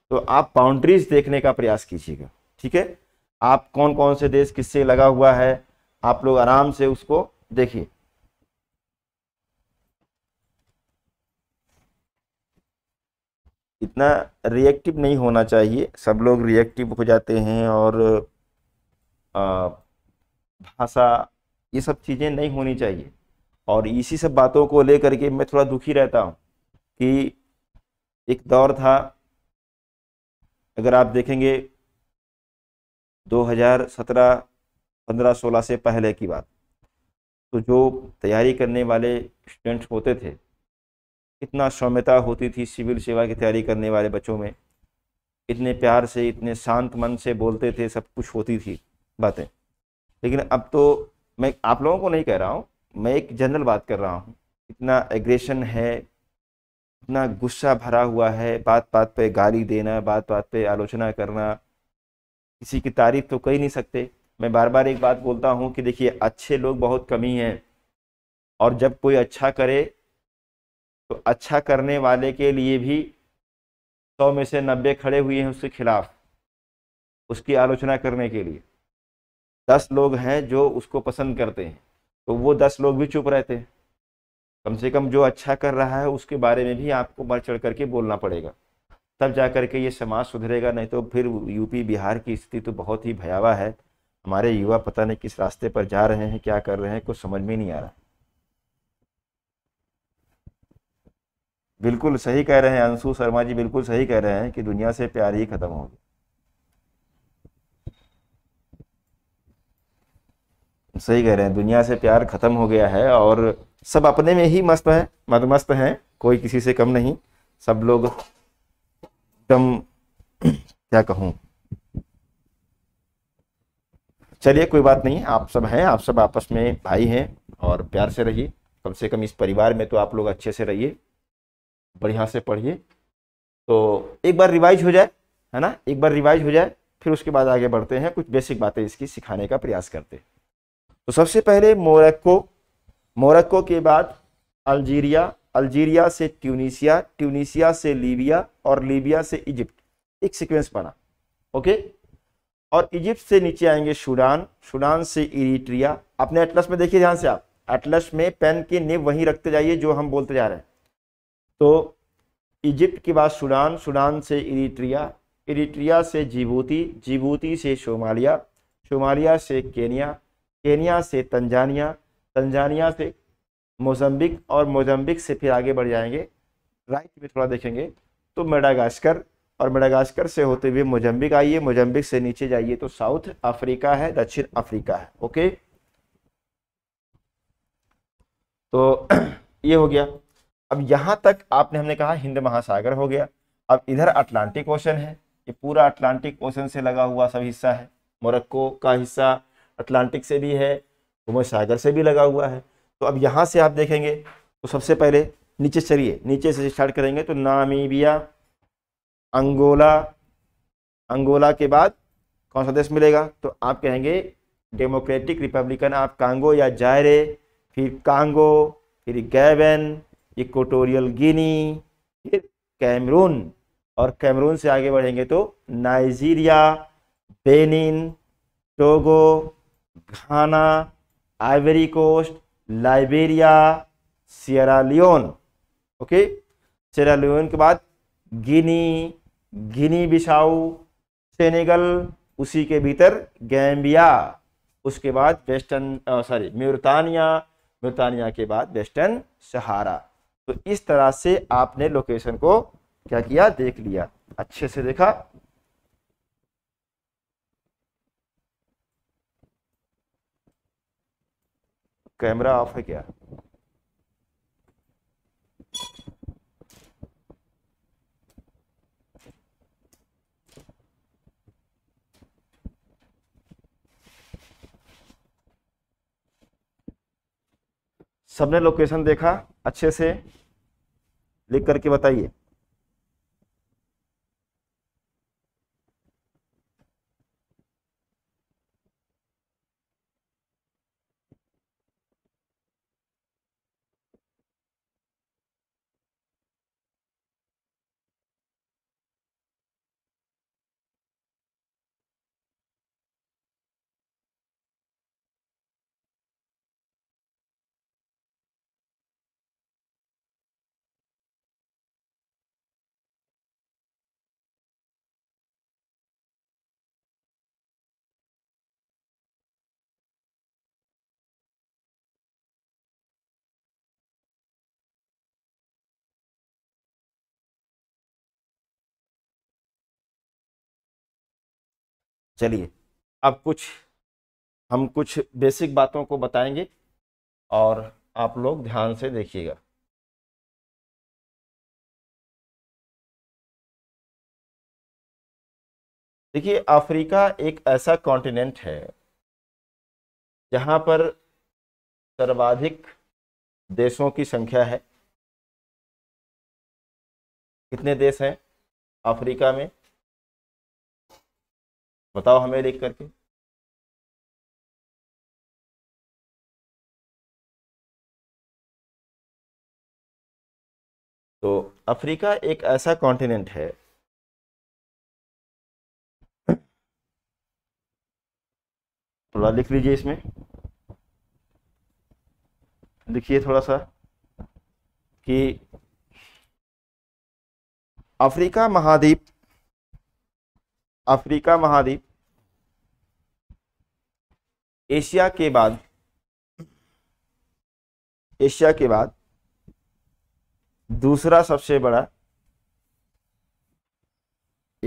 B: तो आप बाउंड्रीज देखने का प्रयास कीजिएगा ठीक है आप कौन कौन से देश किससे लगा हुआ है आप लोग आराम से उसको देखिए इतना रिएक्टिव नहीं होना चाहिए सब लोग रिएक्टिव हो जाते हैं और भाषा ये सब चीज़ें नहीं होनी चाहिए और इसी सब बातों को लेकर के मैं थोड़ा दुखी रहता हूँ कि एक दौर था अगर आप देखेंगे 2017 पंद्रह सोलह से पहले की बात तो जो तैयारी करने वाले स्टूडेंट्स होते थे इतना सौम्यता होती थी सिविल सेवा की तैयारी करने वाले बच्चों में इतने प्यार से इतने शांत मन से बोलते थे सब कुछ होती थी बातें लेकिन अब तो मैं आप लोगों को नहीं कह रहा हूँ मैं एक जनरल बात कर रहा हूँ इतना एग्रेशन है इतना गुस्सा भरा हुआ है बात बात पे गाली देना बात बात पे आलोचना करना किसी की तारीफ तो ही नहीं सकते मैं बार बार एक बात बोलता हूँ कि देखिए अच्छे लोग बहुत कमी हैं और जब कोई अच्छा करे तो अच्छा करने वाले के लिए भी सौ में से नब्बे खड़े हुए हैं उसके खिलाफ उसकी आलोचना करने के लिए दस लोग हैं जो उसको पसंद करते हैं तो वो दस लोग भी चुप रहते हैं कम से कम जो अच्छा कर रहा है उसके बारे में भी आपको बढ़ चढ़ करके बोलना पड़ेगा तब जा कर के ये समाज सुधरेगा नहीं तो फिर यूपी बिहार की स्थिति तो बहुत ही भयावह है हमारे युवा पता नहीं किस रास्ते पर जा रहे हैं क्या कर रहे हैं कुछ समझ में नहीं आ रहा बिल्कुल सही कह रहे हैं अंशु शर्मा जी बिल्कुल सही कह रहे हैं कि दुनिया से प्यार ही खत्म हो गया सही कह रहे हैं दुनिया से प्यार खत्म हो गया है और सब अपने में ही मस्त है मदमस्त हैं कोई किसी से कम नहीं सब लोग एकदम क्या कहूँ चलिए कोई बात नहीं आप सब हैं आप सब आपस में भाई हैं और प्यार से रहिए कम से कम इस परिवार में तो आप लोग अच्छे से रहिए बढ़िया से पढ़िए तो एक बार रिवाइज हो जाए है ना एक बार रिवाइज हो जाए फिर उसके बाद आगे बढ़ते हैं कुछ बेसिक बातें इसकी सिखाने का प्रयास करते हैं तो सबसे पहले मोरक्को मोरक्को के बाद अल्जीरिया अल्जीरिया से ट्यूनीसिया ट्यूनीसिया से लीबिया और लीबिया से इजिप्ट एक सिक्वेंस बना ओके और इजिप्ट से नीचे आएंगे सूडान सूडान से इरीट्रिया अपने एटलस में देखिए ध्यान से आप एटलस में पेन के नेब वहीं रखते जाइए जो हम बोलते जा रहे हैं तो इजिप्ट के बाद सूडान सूडान से इरिट्रिया इरिट्रिया से जिबूती जिबूती से सोमालिया सोमालिया से केनिया केनिया से तंजानिया तंजानिया से मोजम्बिक और मोजम्बिक से फिर आगे बढ़ जाएंगे राइट में थोड़ा देखेंगे तो मेडागास्कर और मेडागास्कर से होते हुए मोजम्बिक आइए मोजम्बिक से नीचे जाइए तो साउथ अफ्रीका है दक्षिण अफ्रीका है ओके तो ये हो गया अब यहाँ तक आपने हमने कहा हिंद महासागर हो गया अब इधर अटलांटिक ओशन है ये पूरा अटलांटिक ओशन से लगा हुआ सब हिस्सा है मोरक्को का हिस्सा अटलांटिक से भी है सागर से भी लगा हुआ है तो अब यहाँ से आप देखेंगे तो सबसे पहले नीचे चलिए नीचे से स्टार्ट करेंगे तो नामीबिया अंगोला अंगोला के बाद कौन सा देश मिलेगा तो आप कहेंगे डेमोक्रेटिक रिपब्लिकन आप कांगो या जायरे फिर कांगो फिर गैवन इक्वटोरियल गिनी फिर कैमरून और कैमरून से आगे बढ़ेंगे तो Nigeria Benin Togo Ghana Ivory Coast Liberia Sierra Leone okay Sierra Leone के बाद गिनी गिनी बिसाऊ सेनेगल उसी के भीतर गैम्बिया उसके बाद वेस्टर्न सॉरी म्यूरतानिया म्यूरतानिया के बाद वेस्टर्न सहारा तो इस तरह से आपने लोकेशन को क्या किया देख लिया अच्छे से देखा कैमरा ऑफ है क्या सबने लोकेशन देखा अच्छे से लिख करके बताइए चलिए अब कुछ हम कुछ बेसिक बातों को बताएंगे और आप लोग ध्यान से देखिएगा
A: देखिए अफ्रीका एक ऐसा कॉन्टिनेंट है जहाँ पर सर्वाधिक देशों की संख्या है कितने देश हैं अफ्रीका में बताओ हमें देख करके तो अफ्रीका एक ऐसा कॉन्टिनेंट है
B: थोड़ा लिख लीजिए इसमें लिखिए थोड़ा सा कि अफ्रीका महाद्वीप अफ्रीका महाद्वीप एशिया के बाद एशिया के बाद दूसरा सबसे बड़ा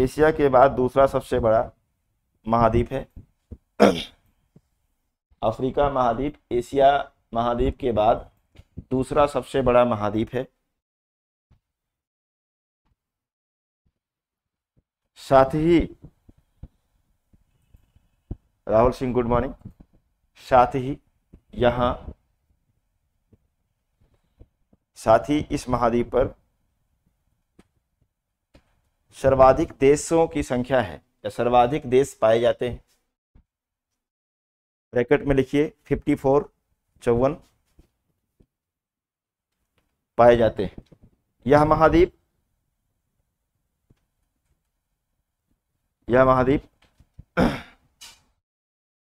B: एशिया के बाद दूसरा सबसे बड़ा महाद्वीप है अफ्रीका महाद्वीप एशिया महाद्वीप के बाद दूसरा सबसे बड़ा महाद्वीप है साथ ही राहुल सिंह गुड मॉर्निंग साथ ही यहाँ साथ ही इस महाद्वीप पर सर्वाधिक देशों की संख्या है या सर्वाधिक देश पाए जाते हैं ब्रैकेट में लिखिए 54 फोर चौवन पाए जाते हैं यह महाद्वीप यह महाद्वीप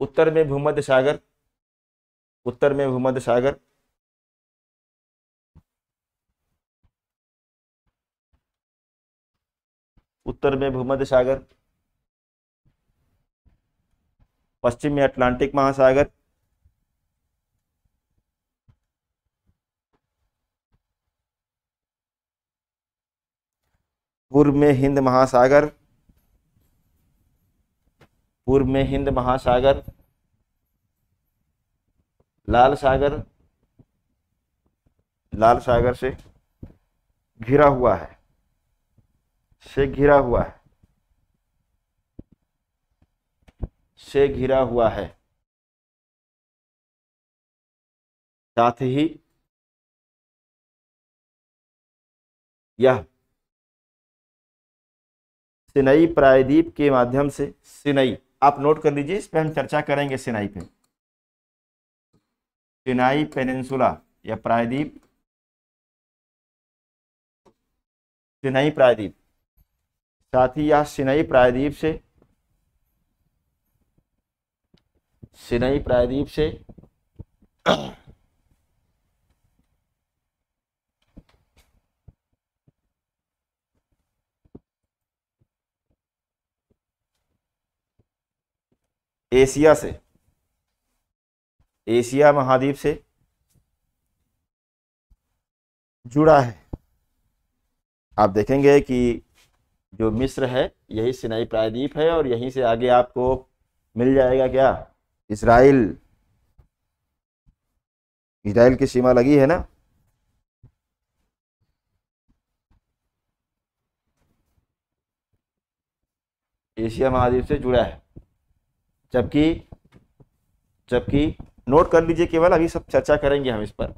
B: उत्तर में भूमध्य सागर उत्तर में भूमध्य सागर उत्तर में भूमध्य सागर पश्चिम में अटलांटिक महासागर पूर्व में हिंद महासागर पूर्व में हिंद महासागर लाल सागर लाल सागर से घिरा हुआ है से घिरा हुआ है से घिरा हुआ है
A: साथ ही यह
B: सिनई प्रायद्वीप के माध्यम से सिनई आप नोट कर लीजिए इस पर हम चर्चा करेंगे सिनाई पे सिनाई पेनिनसुला या प्रायद्वीप सिनाई प्रायद्वीप साथ ही यह सिनाई प्रायद्वीप से सिनाई प्रायद्वीप से एशिया से एशिया महाद्वीप से जुड़ा है आप देखेंगे कि जो मिस्र है यही सिनाई प्रायद्वीप है और यहीं से आगे आपको मिल जाएगा क्या इसराइल इसराइल की सीमा लगी है ना एशिया महाद्वीप से जुड़ा है जबकि जबकि नोट कर लीजिए केवल अभी सब चर्चा करेंगे हम इस पर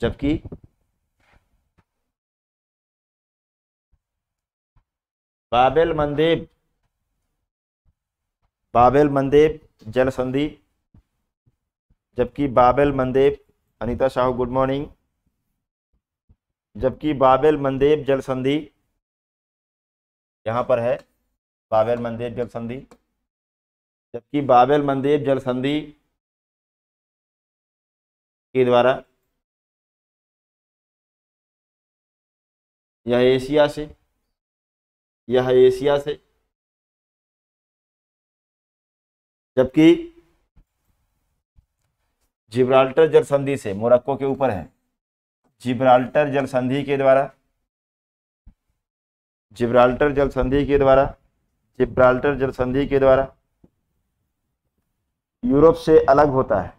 B: जबकि बाबेल मंदेब बाबेल मंदेब जल संधि जबकि Bab el Mandeb Anita Sahu good morning जबकि बाबेल मंदेब जल संधि यहां पर है बाबेल मंदेब जल संधि जबकि बाबेल मंदिर जल संधि
A: के द्वारा यह एशिया से यह एशिया से जबकि
B: जिब्राल्टर जल संधि से मोरक्को के ऊपर है जिब्राल्टर जल संधि के द्वारा जिब्राल्टर जल संधि के द्वारा जिब्राल्टर जल संधि के द्वारा यूरोप से अलग होता है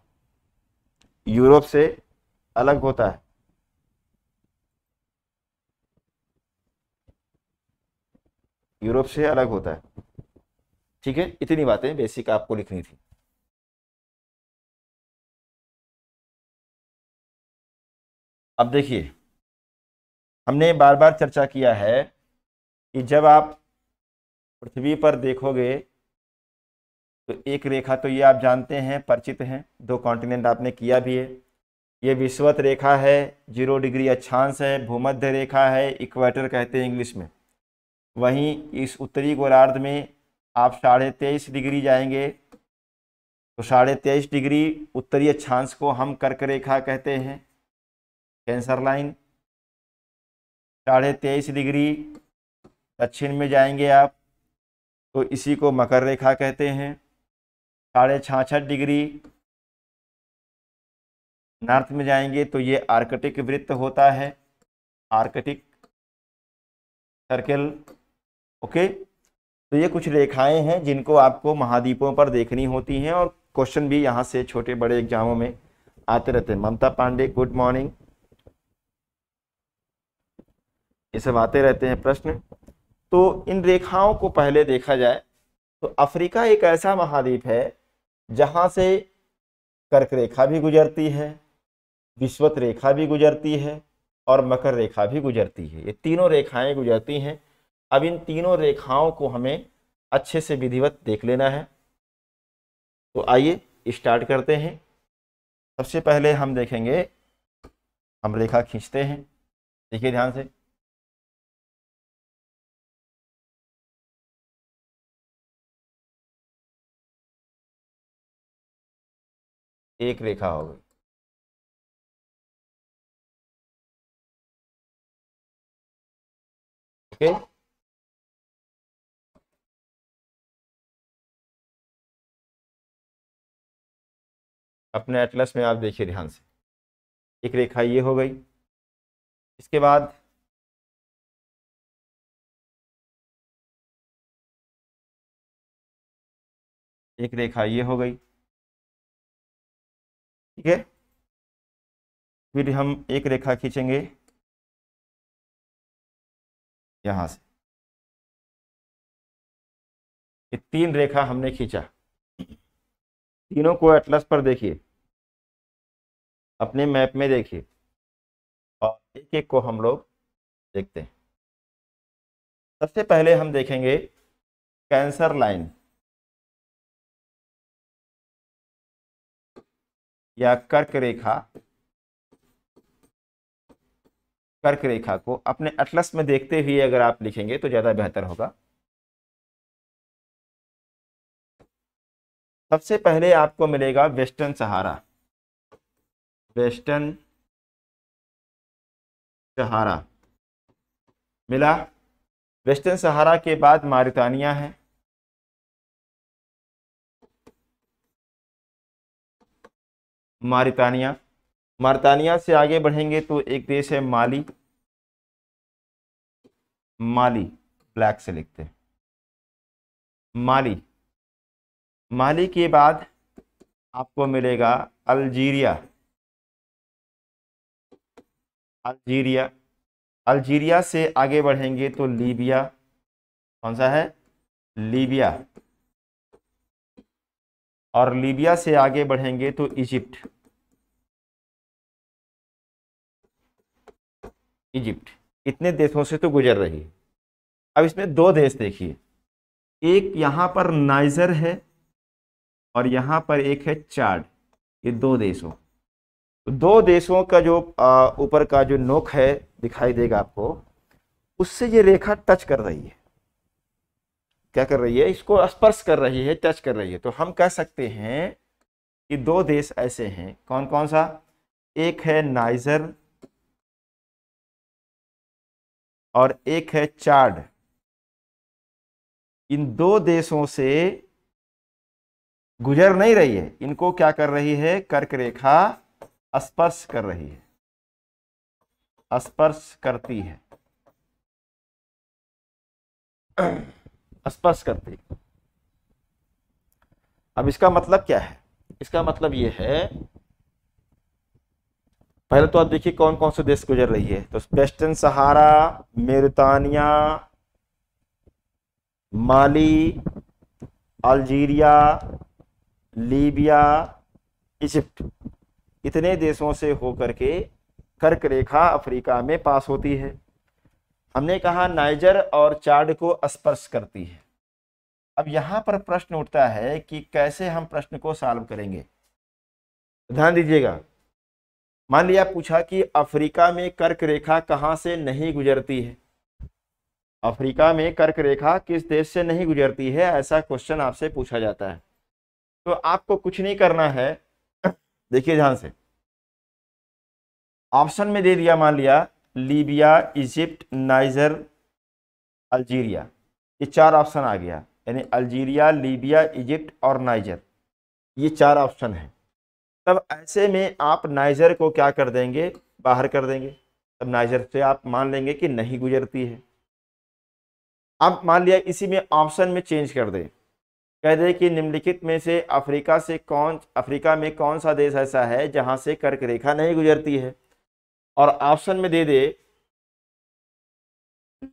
B: यूरोप से अलग होता है यूरोप से अलग होता है ठीक है इतनी बातें बेसिक आपको लिखनी थी अब देखिए हमने बार बार चर्चा किया है कि जब आप पृथ्वी पर देखोगे तो एक रेखा तो ये आप जानते हैं परिचित हैं दो कॉन्टिनेंट आपने किया भी है ये विश्वत रेखा है जीरो डिग्री अक्षांश है भूमध्य रेखा है इक्वेटर कहते हैं इंग्लिश में वहीं इस उत्तरी गोलार्ध में आप साढ़े तेईस डिग्री जाएंगे तो साढ़े तेईस डिग्री उत्तरी अक्षांश को हम कर्क रेखा कहते हैं कैंसर लाइन साढ़े तेईस डिग्री दक्षिण में जाएंगे आप तो इसी को मकर रेखा कहते हैं साढ़े छाछठ डिग्री नॉर्थ में जाएंगे तो ये आर्कटिक वृत्त होता है आर्कटिक सर्कल ओके तो ये कुछ रेखाएं हैं जिनको आपको महाद्वीपों पर देखनी होती हैं और क्वेश्चन भी यहाँ से छोटे बड़े एग्जामों में आते रहते हैं ममता पांडे गुड मॉर्निंग ये सब आते रहते हैं प्रश्न तो इन रेखाओं को पहले देखा जाए तो अफ्रीका एक ऐसा महाद्वीप है जहाँ से कर्क रेखा भी गुजरती है विश्वत रेखा भी गुजरती है और मकर रेखा भी गुजरती है ये तीनों रेखाएं गुजरती हैं अब इन तीनों रेखाओं को हमें अच्छे से विधिवत देख लेना है तो आइए स्टार्ट करते हैं सबसे पहले हम देखेंगे हम रेखा खींचते हैं
A: देखिए ध्यान से एक रेखा हो गई ओके अपने एटलस में आप देखिए ध्यान से एक रेखा ये हो गई इसके बाद एक रेखा ये हो गई ठीक है फिर हम एक रेखा खींचेंगे यहां से ये तीन रेखा हमने खींचा तीनों को एटलस पर देखिए अपने मैप में देखिए और एक एक को हम लोग देखते हैं सबसे पहले हम देखेंगे कैंसर लाइन
B: या कर्क रेखा कर्क रेखा को अपने अटलस में देखते हुए अगर आप लिखेंगे तो ज़्यादा बेहतर होगा सबसे पहले आपको मिलेगा
A: वेस्टर्न सहारा वेस्टर्न सहारा मिला वेस्टर्न सहारा के बाद मारितानिया है
B: मारितानिया मारितानिया से आगे बढ़ेंगे तो एक देश है माली माली ब्लैक से लिखते हैं
A: माली माली के बाद आपको
B: मिलेगा अल्जीरिया अल्जीरिया अल्जीरिया से आगे बढ़ेंगे तो लीबिया कौन सा है लीबिया और लीबिया से आगे
A: बढ़ेंगे तो इजिप्ट
B: इजिप्ट इतने देशों से तो गुजर रही है अब इसमें दो देश देखिए एक यहाँ पर नाइजर है और यहाँ पर एक है चार्ड ये दो देशों तो दो देशों का जो ऊपर का जो नोक है दिखाई देगा आपको उससे ये रेखा टच कर रही है क्या कर रही है इसको स्पर्श कर रही है टच कर रही है तो हम कह सकते हैं कि दो देश ऐसे हैं कौन कौन सा एक है नाइजर
A: और एक है चार्ड
B: इन दो देशों से गुजर नहीं रही है इनको क्या कर रही है कर्क रेखा स्पर्श कर रही है स्पर्श करती है स्पर्श करते अब इसका मतलब क्या है इसका मतलब यह है पहले तो आप देखिए कौन कौन से देश गुजर रही है तो Western Sahara Mauritania Mali Algeria Libya Egypt इतने देशों से होकर के कर्क रेखा अफ्रीका में पास होती है हमने कहा नाइजर और चार्ड को स्पर्श करती है अब यहां पर प्रश्न उठता है कि कैसे हम प्रश्न को सॉल्व करेंगे ध्यान दीजिएगा मान लिया पूछा कि अफ्रीका में कर्क रेखा कहाँ से नहीं गुजरती है अफ्रीका में कर्क रेखा किस देश से नहीं गुजरती है ऐसा क्वेश्चन आपसे पूछा जाता है तो आपको कुछ नहीं करना है देखिए ध्यान से ऑप्शन में दे दिया मान लिया लीबिया इजिप्ट नाइजर अल्जीरिया ये चार ऑप्शन आ गया यानी अल्जीरिया लीबिया इजिप्ट और नाइजर ये चार ऑप्शन हैं तब ऐसे में आप नाइजर को क्या कर देंगे बाहर कर देंगे तब नाइजर से आप मान लेंगे कि नहीं गुजरती है आप मान लिया इसी में ऑप्शन में चेंज कर दें कह दें कि निम्नलिखित में से अफ्रीका से कौन अफ्रीका में कौन सा देश ऐसा है जहाँ से कर्क रेखा नहीं गुजरती है और ऑप्शन में दे दे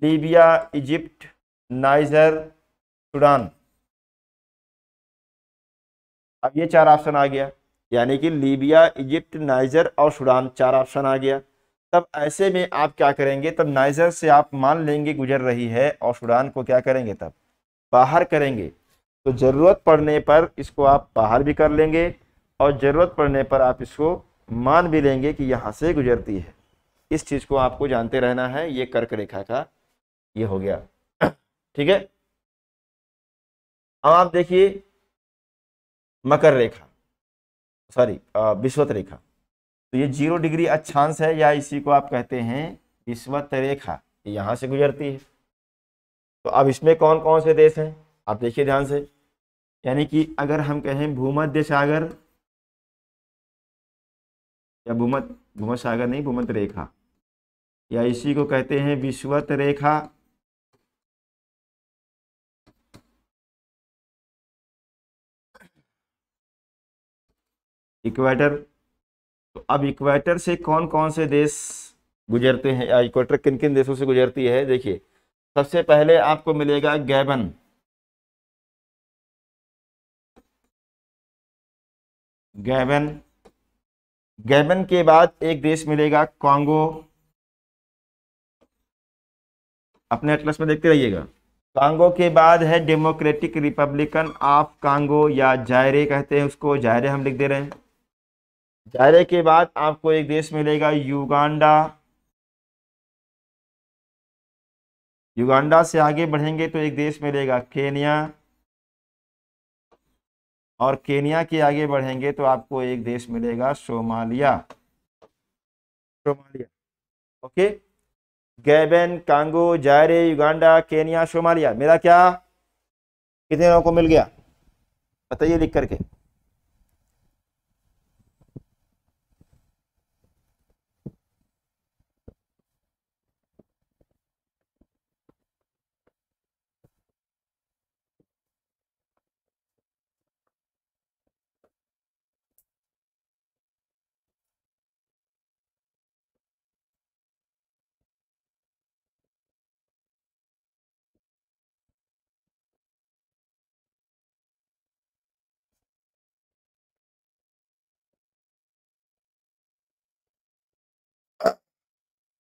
B: लीबिया इजिप्ट नाइजर सूडान अब ये चार ऑप्शन आ गया यानी कि लीबिया इजिप्ट नाइजर और सूडान चार ऑप्शन आ गया तब ऐसे में आप क्या करेंगे तब नाइजर से आप मान लेंगे गुजर रही है और सूडान को क्या करेंगे तब बाहर करेंगे तो ज़रूरत पड़ने पर इसको आप बाहर भी कर लेंगे और ज़रूरत पड़ने पर आप इसको मान भी लेंगे कि यहाँ से गुजरती है इस चीज़ को आपको जानते रहना है ये कर्क रेखा का ये हो गया ठीक है अब आप देखिए मकर रेखा सॉरी विश्वत रेखा तो ये जीरो डिग्री अच्छांश है या इसी को आप कहते हैं विश्वत रेखा यहां से गुजरती है तो अब इसमें कौन कौन से देश हैं आप देखिए ध्यान से यानी कि अगर हम कहें भूमध्य सागर या भूमत भूमत सागर नहीं भूमत रेखा
A: या इसी को कहते हैं विश्वत रेखा
B: इक्वेटर तो अब इक्वेटर से कौन कौन से देश गुजरते हैं या इक्वेटर किन किन देशों से गुजरती है देखिए सबसे पहले आपको मिलेगा गैबन गैबन गैबन के बाद एक देश मिलेगा कांगो अपने एटलस में देखते रहिएगा कांगो के बाद है डेमोक्रेटिक रिपब्लिकन ऑफ कांगो या जायरे कहते हैं उसको जायरे हम लिख दे रहे हैं जायरे के बाद आपको एक देश मिलेगा युगांडा युगांडा से आगे बढ़ेंगे तो एक देश मिलेगा केनिया और केनिया के आगे बढ़ेंगे तो आपको एक देश मिलेगा Somalia Somalia okay Gabon Congo Zaire Uganda Kenya Somalia मेरा क्या कितने लोगों को मिल गया बताइए लिख करके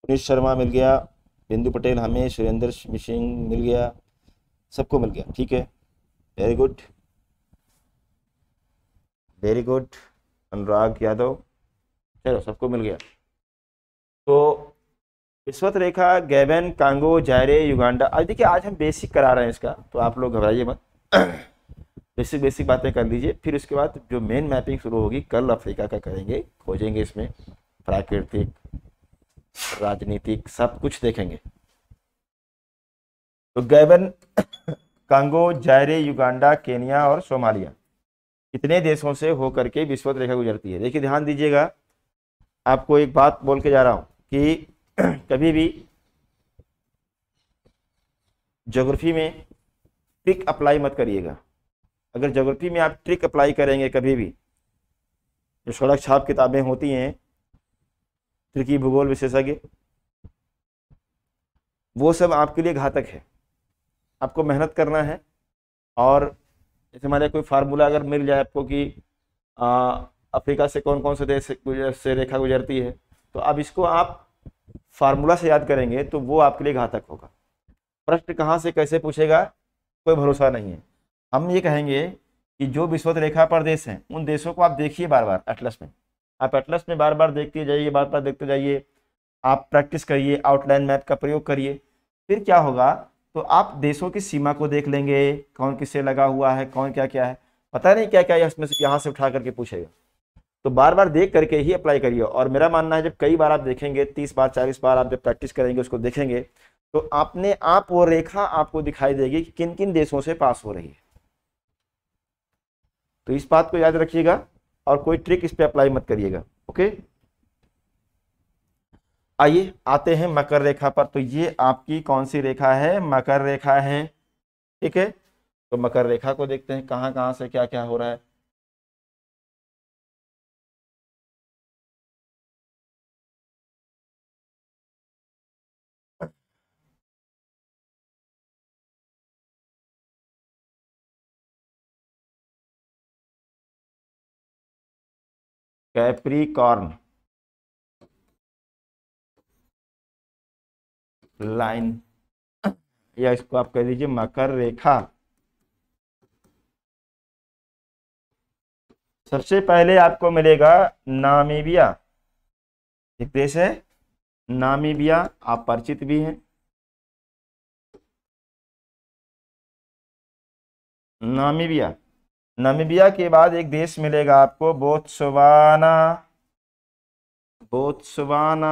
B: पुनीत शर्मा मिल गया बिंदु पटेल हमें सुरेंद्र सिंह मिल गया सबको मिल गया ठीक है very good very good Anurag Yadav चलो सबको मिल गया तो विश्वत रेखा गैबन कांगो जायरे युगांडा आज देखिए आज हम बेसिक करा रहे हैं इसका तो आप लोग घबराइए मत बेसिक बेसिक बातें कर लीजिए फिर उसके बाद जो मेन मैपिंग शुरू होगी कल अफ्रीका का करेंगे खोजेंगे इसमें प्राकृतिक राजनीतिक सब कुछ देखेंगे तो Gabon Congo Zaire Uganda Kenya और सोमालिया इतने देशों से होकर के विश्वत रेखा गुजरती है देखिए ध्यान दीजिएगा आपको एक बात बोल के जा रहा हूँ कि कभी भी जोग्राफी में ट्रिक अप्लाई मत करिएगा अगर जोग्राफी में आप ट्रिक अप्लाई करेंगे कभी भी जो सड़क छाप किताबें होती हैं की भूगोल विशेषज्ञ वो सब आपके लिए घातक है आपको मेहनत करना है और जैसे हमारे कोई फार्मूला अगर मिल जाए आपको कि अफ्रीका से कौन कौन से देश से रेखा गुजरती है तो अब इसको आप फार्मूला से याद करेंगे तो वो आपके लिए घातक होगा प्रश्न कहाँ से कैसे पूछेगा कोई भरोसा नहीं है हम ये कहेंगे कि जो विश्वत रेखा पर देश हैं उन देशों को आप देखिए बार बार एटलस में आप एटलस में बार बार देखते जाइए बार बार देखते जाइए आप प्रैक्टिस करिए आउटलाइन मैप का प्रयोग करिए फिर क्या होगा तो आप देशों की सीमा को देख लेंगे कौन किससे लगा हुआ है कौन क्या क्या है पता नहीं क्या क्या से यहाँ से उठा करके पूछेगा तो बार बार देख करके ही अप्लाई करिए और मेरा मानना है जब कई बार आप देखेंगे तीस बार चालीस बार आप जब प्रैक्टिस करेंगे उसको देखेंगे तो आपने आप वो रेखा आपको दिखाई देगी कि किन किन देशों से पास हो रही है तो इस बात को याद रखिएगा और कोई ट्रिक इस पर अप्लाई मत करिएगा ओके आइए आते हैं मकर रेखा पर तो ये आपकी कौन सी रेखा है मकर रेखा है ठीक है तो मकर रेखा को देखते हैं कहां कहां से क्या क्या हो रहा है
A: कैप्रिकॉर्न
B: लाइन या इसको आप कह दीजिए मकर रेखा सबसे पहले आपको मिलेगा नामीबिया एक देश है नामीबिया
A: आप परिचित भी हैं
B: नामीबिया नमीबिया के बाद एक देश मिलेगा आपको बोत्सवाना बोत्सवाना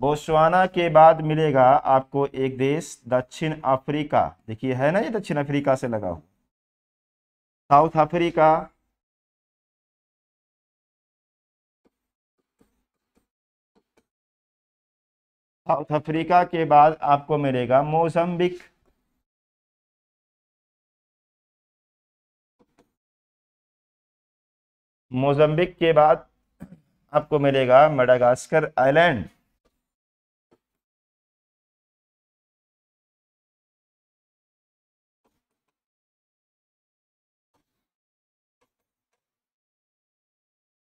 B: बोस्वाना के बाद मिलेगा आपको एक देश दक्षिण अफ्रीका देखिए है ना ये दक्षिण अफ्रीका से लगा हुआ साउथ अफ्रीका
A: साउथ अफ्रीका के बाद आपको मिलेगा मोसम्बिक मोजम्बिक के बाद आपको मिलेगा Madagascar island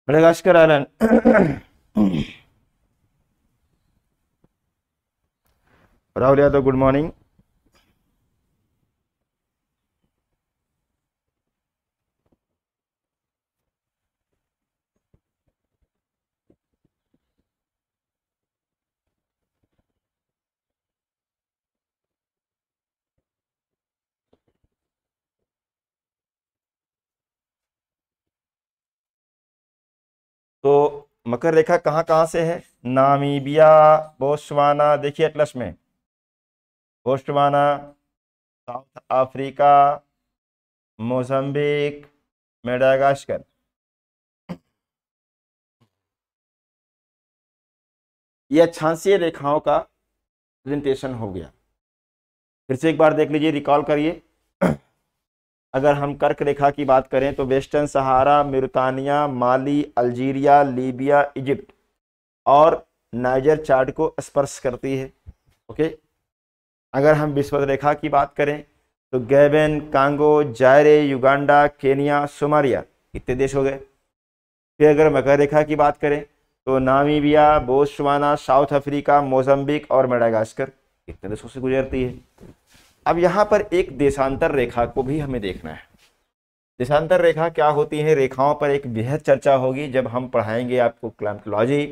B: Madagascar island Rahul Yadav good morning तो मकर रेखा कहाँ कहाँ से है नामीबिया बोस्वाना देखिए अटलस में Botswana South Africa Mozambique Madagascar
A: यह छांसी रेखाओं का
B: प्रेजेंटेशन हो गया फिर से एक बार देख लीजिए रिकॉल करिए अगर हम कर्क रेखा की बात करें तो Western Sahara Mauritania Mali Algeria Libya Egypt और नाइजर चार्ट को स्पर्श करती है ओके अगर हम विश्व रेखा की बात करें तो Gabon Congo Zaire Uganda Kenya Somalia इतने देश हो गए फिर अगर मकर रेखा की बात करें तो Namibia Botswana South Africa Mozambique और मेडागास्कर इतने देशों से गुजरती है अब यहाँ पर एक देशांतर रेखा को भी हमें देखना है देशांतर रेखा क्या होती है रेखाओं पर एक बेहद चर्चा होगी जब हम पढ़ाएंगे आपको क्लामकोलॉजी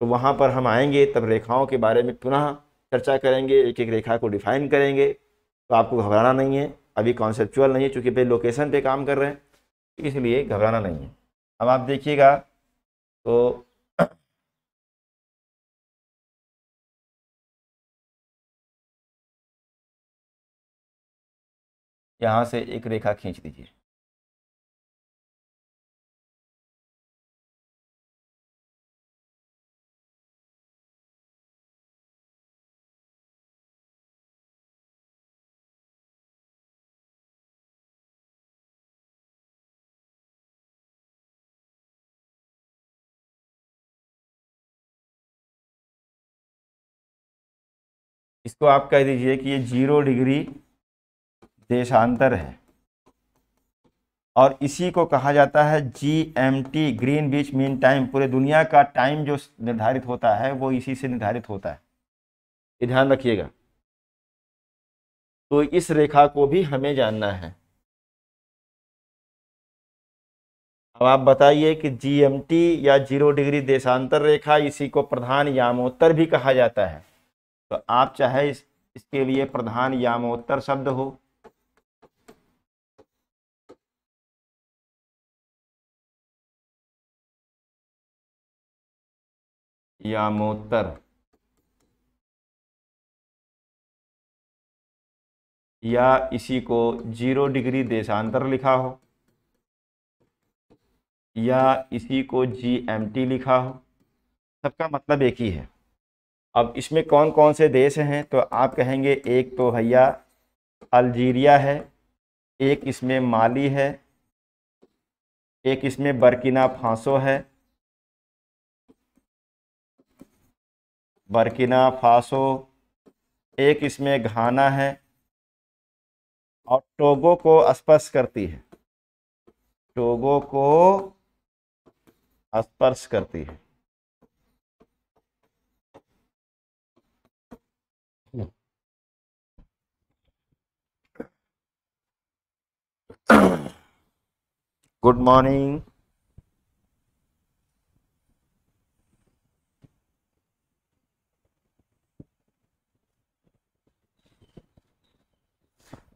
B: तो वहाँ पर हम आएंगे तब रेखाओं के बारे में पुनः चर्चा करेंगे एक एक रेखा को डिफाइन करेंगे तो आपको घबराना नहीं है अभी कॉन्सेप्चुअल नहीं है चूँकि भाई लोकेशन पे काम कर रहे हैं इसलिए घबराना नहीं है अब आप देखिएगा
A: तो यहाँ से एक रेखा खींच दीजिए
B: इसको आप कह दीजिए कि ये जीरो डिग्री देशांतर है और इसी को कहा जाता है G M T Greenwich mean time पूरे दुनिया का टाइम जो निर्धारित होता है वो इसी से निर्धारित होता है ये ध्यान रखिएगा तो इस रेखा को भी हमें जानना है अब आप बताइए कि टी या जीरो डिग्री देशांतर रेखा इसी को प्रधान यामोत्तर भी कहा जाता है तो आप चाहे इस, इसके लिए प्रधान यामोत्तर शब्द हो
A: यामोत्तर या इसी को जीरो
B: डिग्री देशांतर लिखा हो या इसी को जी एम टी लिखा हो सबका मतलब एक ही है अब इसमें कौन कौन से देश हैं तो आप कहेंगे एक तो भैया अल्जीरिया है एक इसमें माली है एक इसमें बर्किना फांसो है बर्किना फासो एक इसमें घाना है और टोगो को स्पर्श करती है टोगो को स्पर्श करती है good morning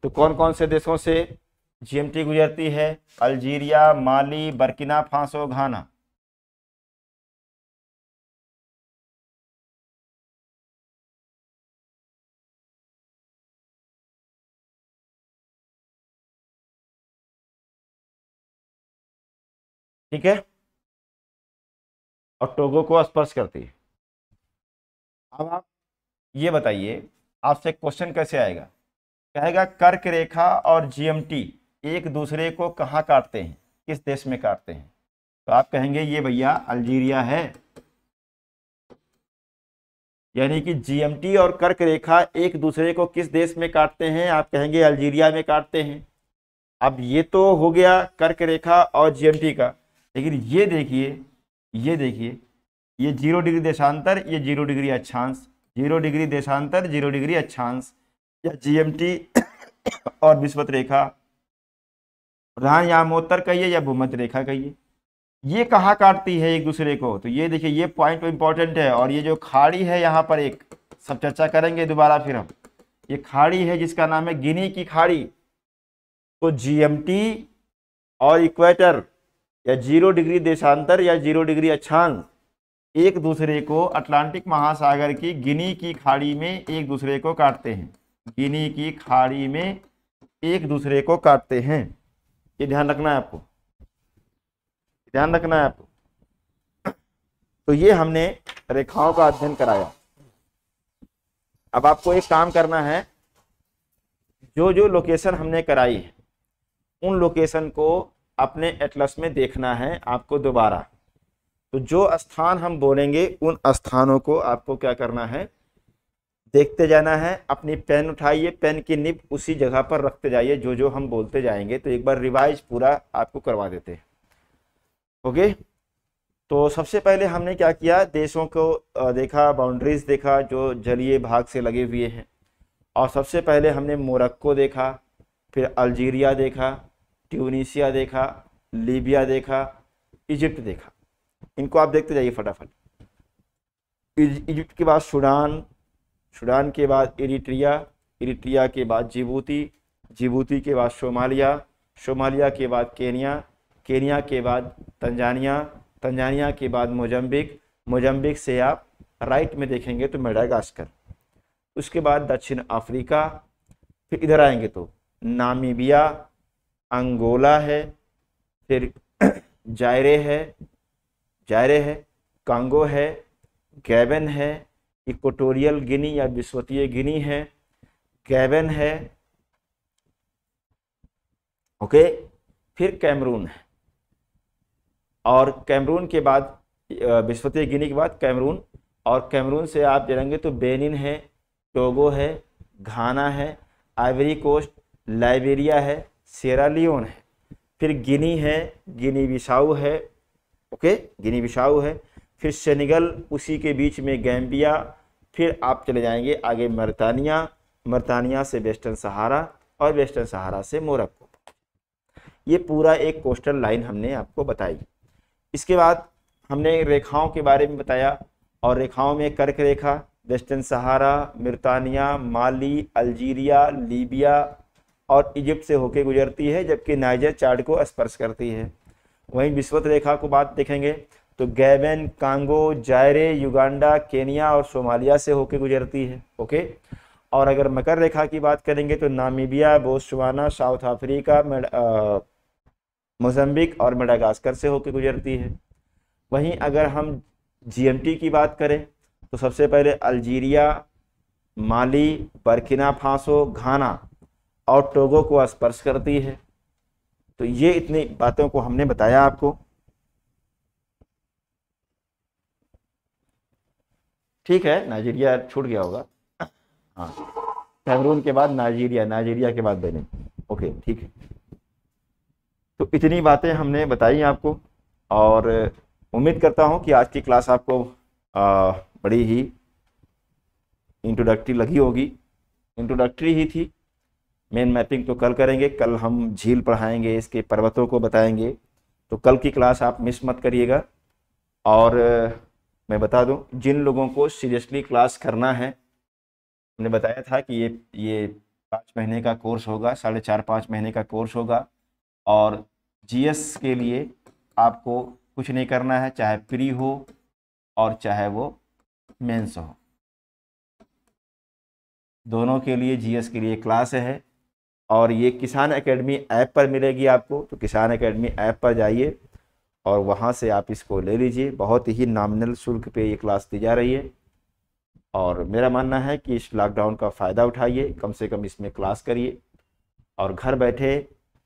B: तो कौन कौन से देशों से जीएमटी गुजरती है अल्जीरिया माली बर्किना फांसो घाना ठीक है और टोगो को स्पर्श करती है अब आप ये बताइए आपसे क्वेश्चन कैसे आएगा कहेगा कर्क रेखा और जीएमटी एक दूसरे को कहाँ काटते हैं किस देश में काटते हैं तो आप कहेंगे ये भैया अल्जीरिया है यानी कि जीएमटी और कर्क रेखा एक दूसरे को किस देश में काटते हैं आप कहेंगे अल्जीरिया में काटते हैं अब ये तो हो गया कर्क रेखा और जीएमटी का लेकिन ये देखिए ये देखिए ये जीरो डिग्री देशांतर ये जीरो डिग्री अच्छांश जीरो डिग्री देशांतर जीरो डिग्री अच्छांश या जीएमटी और विश्वत रेखा प्रधान यामोत्तर कहिए या भूमध्य रेखा कहिए ये कहाँ काटती है एक दूसरे को तो ये देखिए ये पॉइंट इंपॉर्टेंट है और ये जो खाड़ी है यहाँ पर एक सब चर्चा करेंगे दोबारा फिर हम ये खाड़ी है जिसका नाम है गिनी की खाड़ी तो जीएमटी और इक्वेटर या जीरो डिग्री देशांतर या जीरो डिग्री अक्षांश एक दूसरे को अटलांटिक महासागर की गिनी की खाड़ी में एक दूसरे को काटते हैं गिनी की खाड़ी में एक दूसरे को काटते हैं ये ध्यान रखना है आपको ध्यान रखना है आपको तो ये हमने रेखाओं का अध्ययन कराया अब आपको एक काम करना है जो जो लोकेशन हमने कराई है उन लोकेशन को अपने एटलस में देखना है आपको दोबारा तो जो स्थान हम बोलेंगे उन स्थानों को आपको क्या करना है देखते जाना है अपनी पेन उठाइए पेन की निब उसी जगह पर रखते जाइए जो जो हम बोलते जाएंगे तो एक बार रिवाइज पूरा आपको करवा देते हैं ओके तो सबसे पहले हमने क्या किया देशों को देखा बाउंड्रीज देखा जो जलीय भाग से लगे हुए हैं और सबसे पहले हमने मोरक्को देखा फिर अल्जीरिया देखा ट्यूनीसिया देखा लीबिया देखा इजिप्ट देखा इनको आप देखते जाइए फटाफट इजिप्ट के बाद सूडान सूडान के बाद इरिट्रिया इरिट्रिया के बाद जिबूती जिबूती के बाद सोमालिया सोमालिया के बाद केनिया केनिया के बाद तंजानिया तंजानिया के बाद मोजम्बिक मोजम्बिक से आप राइट में देखेंगे तो मेडागास्कर उसके बाद दक्षिण अफ्रीका फिर इधर आएंगे तो नामीबिया अंगोला है फिर जायरे है जायरे है कांगो है गैबन है इक्वेटोरियल गिनी या विश्वतीय गिनी है गैबन है ओके फिर कैमरून है और कैमरून के बाद विश्वतीय गिनी के बाद कैमरून और कैमरून से आप जानेंगे तो बेनिन है टोगो है घाना है आइवरी कोस्ट लाइबेरिया है सेरालियोन है फिर गिनी है गिनी विशाऊ है ओके गिनी विशाऊ है फिर सेनेगल उसी के बीच में गैम्बिया फिर आप चले जाएंगे आगे मरतानिया मरतानिया से वेस्टर्न सहारा और वेस्टर्न सहारा से मोरक्को ये पूरा एक कोस्टल लाइन हमने आपको बताई इसके बाद हमने रेखाओं के बारे में बताया और रेखाओं में कर्क रेखा Western Sahara Mauritania Mali Algeria Libya और इजिप्ट से होके गुजरती है जबकि नाइजर चार्ट को स्पर्श करती है वहीं विश्वत रेखा को बात देखेंगे तो Gabon Congo Zaire Uganda Kenya और सोमालिया से होके गुजरती है ओके और अगर मकर रेखा की बात करेंगे तो Namibia Botswana South Africa Mozambique और मेडागास्कर से होके गुजरती है वहीं अगर हम जीएमटी की बात करें तो सबसे पहले अल्जीरिया माली बर्किना फांसो घाना और टोगो को स्पर्श करती है तो ये इतनी बातों को हमने बताया आपको ठीक है नाइजीरिया छूट गया होगा हाँ कैमरून के बाद नाइजीरिया नाइजीरिया के बाद बेनिन ओके ठीक है तो इतनी बातें हमने बताई आपको और उम्मीद करता हूँ कि आज की क्लास आपको आ, बड़ी ही इंट्रोडक्टरी लगी होगी इंट्रोडक्टरी ही थी मेन मैपिंग तो कल करेंगे कल हम झील पढ़ाएंगे इसके पर्वतों को बताएंगे तो कल की क्लास आप मिस मत करिएगा और मैं बता दूं जिन लोगों को सीरियसली क्लास करना है हमने बताया था कि ये ये पाँच महीने का कोर्स होगा साढ़े चार पाँच महीने का कोर्स होगा और जीएस के लिए आपको कुछ नहीं करना है चाहे प्री हो और चाहे वो मेंस हो दोनों के लिए जीएस के लिए क्लास है और ये किसान एकेडमी ऐप पर मिलेगी आपको तो किसान एकेडमी ऐप पर जाइए और वहाँ से आप इसको ले लीजिए बहुत ही नॉमिनल शुल्क पे ये क्लास दी जा रही है और मेरा मानना है कि इस लॉकडाउन का फ़ायदा उठाइए कम से कम इसमें क्लास करिए और घर बैठे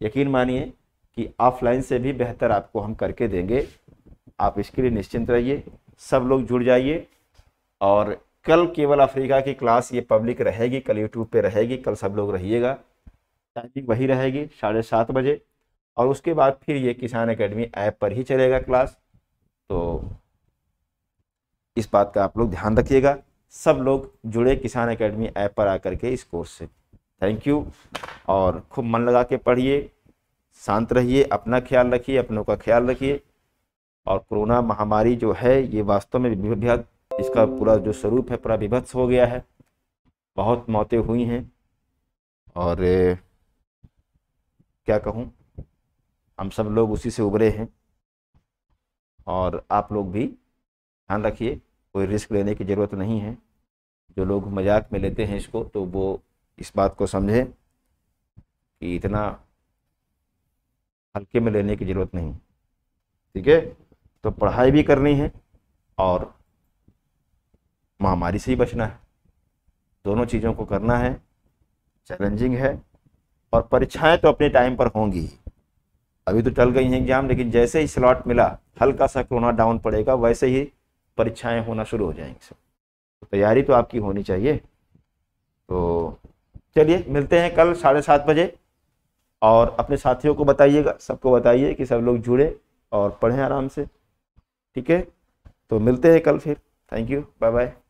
B: यकीन मानिए कि ऑफलाइन से भी बेहतर आपको हम करके देंगे आप इसके लिए निश्चिंत रहिए सब लोग जुड़ जाइए और कल केवल अफ्रीका की क्लास ये पब्लिक रहेगी कल यूट्यूब पे रहेगी कल सब लोग रहिएगा टाइमिंग वही रहेगी साढ़े सात बजे और उसके बाद फिर ये किसान एकेडमी ऐप पर ही चलेगा क्लास तो इस बात का आप लोग ध्यान रखिएगा सब लोग जुड़े किसान एकेडमी ऐप पर आकर के इस कोर्स से थैंक यू और खूब मन लगा के पढ़िए शांत रहिए अपना ख्याल रखिए अपनों का ख्याल रखिए और कोरोना महामारी जो है ये वास्तव में विभिन्न इसका पूरा जो स्वरूप है पूरा विभत्स हो गया है बहुत मौतें हुई हैं और क्या कहूँ हम सब लोग उसी से उभरे हैं और आप लोग भी ध्यान रखिए कोई रिस्क लेने की ज़रूरत नहीं है जो लोग मजाक में लेते हैं इसको तो वो इस बात को समझें कि इतना हल्के में लेने की ज़रूरत नहीं ठीक है तो पढ़ाई भी करनी है और महामारी से ही बचना है दोनों चीज़ों को करना है चैलेंजिंग है और परीक्षाएं तो अपने टाइम पर होंगी अभी तो टल गई हैं एग्जाम लेकिन जैसे ही स्लॉट मिला हल्का सा कोरोना डाउन पड़ेगा वैसे ही परीक्षाएं होना शुरू हो जाएंगी तो तैयारी तो आपकी होनी चाहिए तो चलिए मिलते हैं कल साढ़े सात बजे और अपने साथियों को बताइएगा सबको बताइए कि सब लोग जुड़े और पढ़ें आराम से ठीक है तो मिलते हैं कल फिर थैंक यू बाय बाय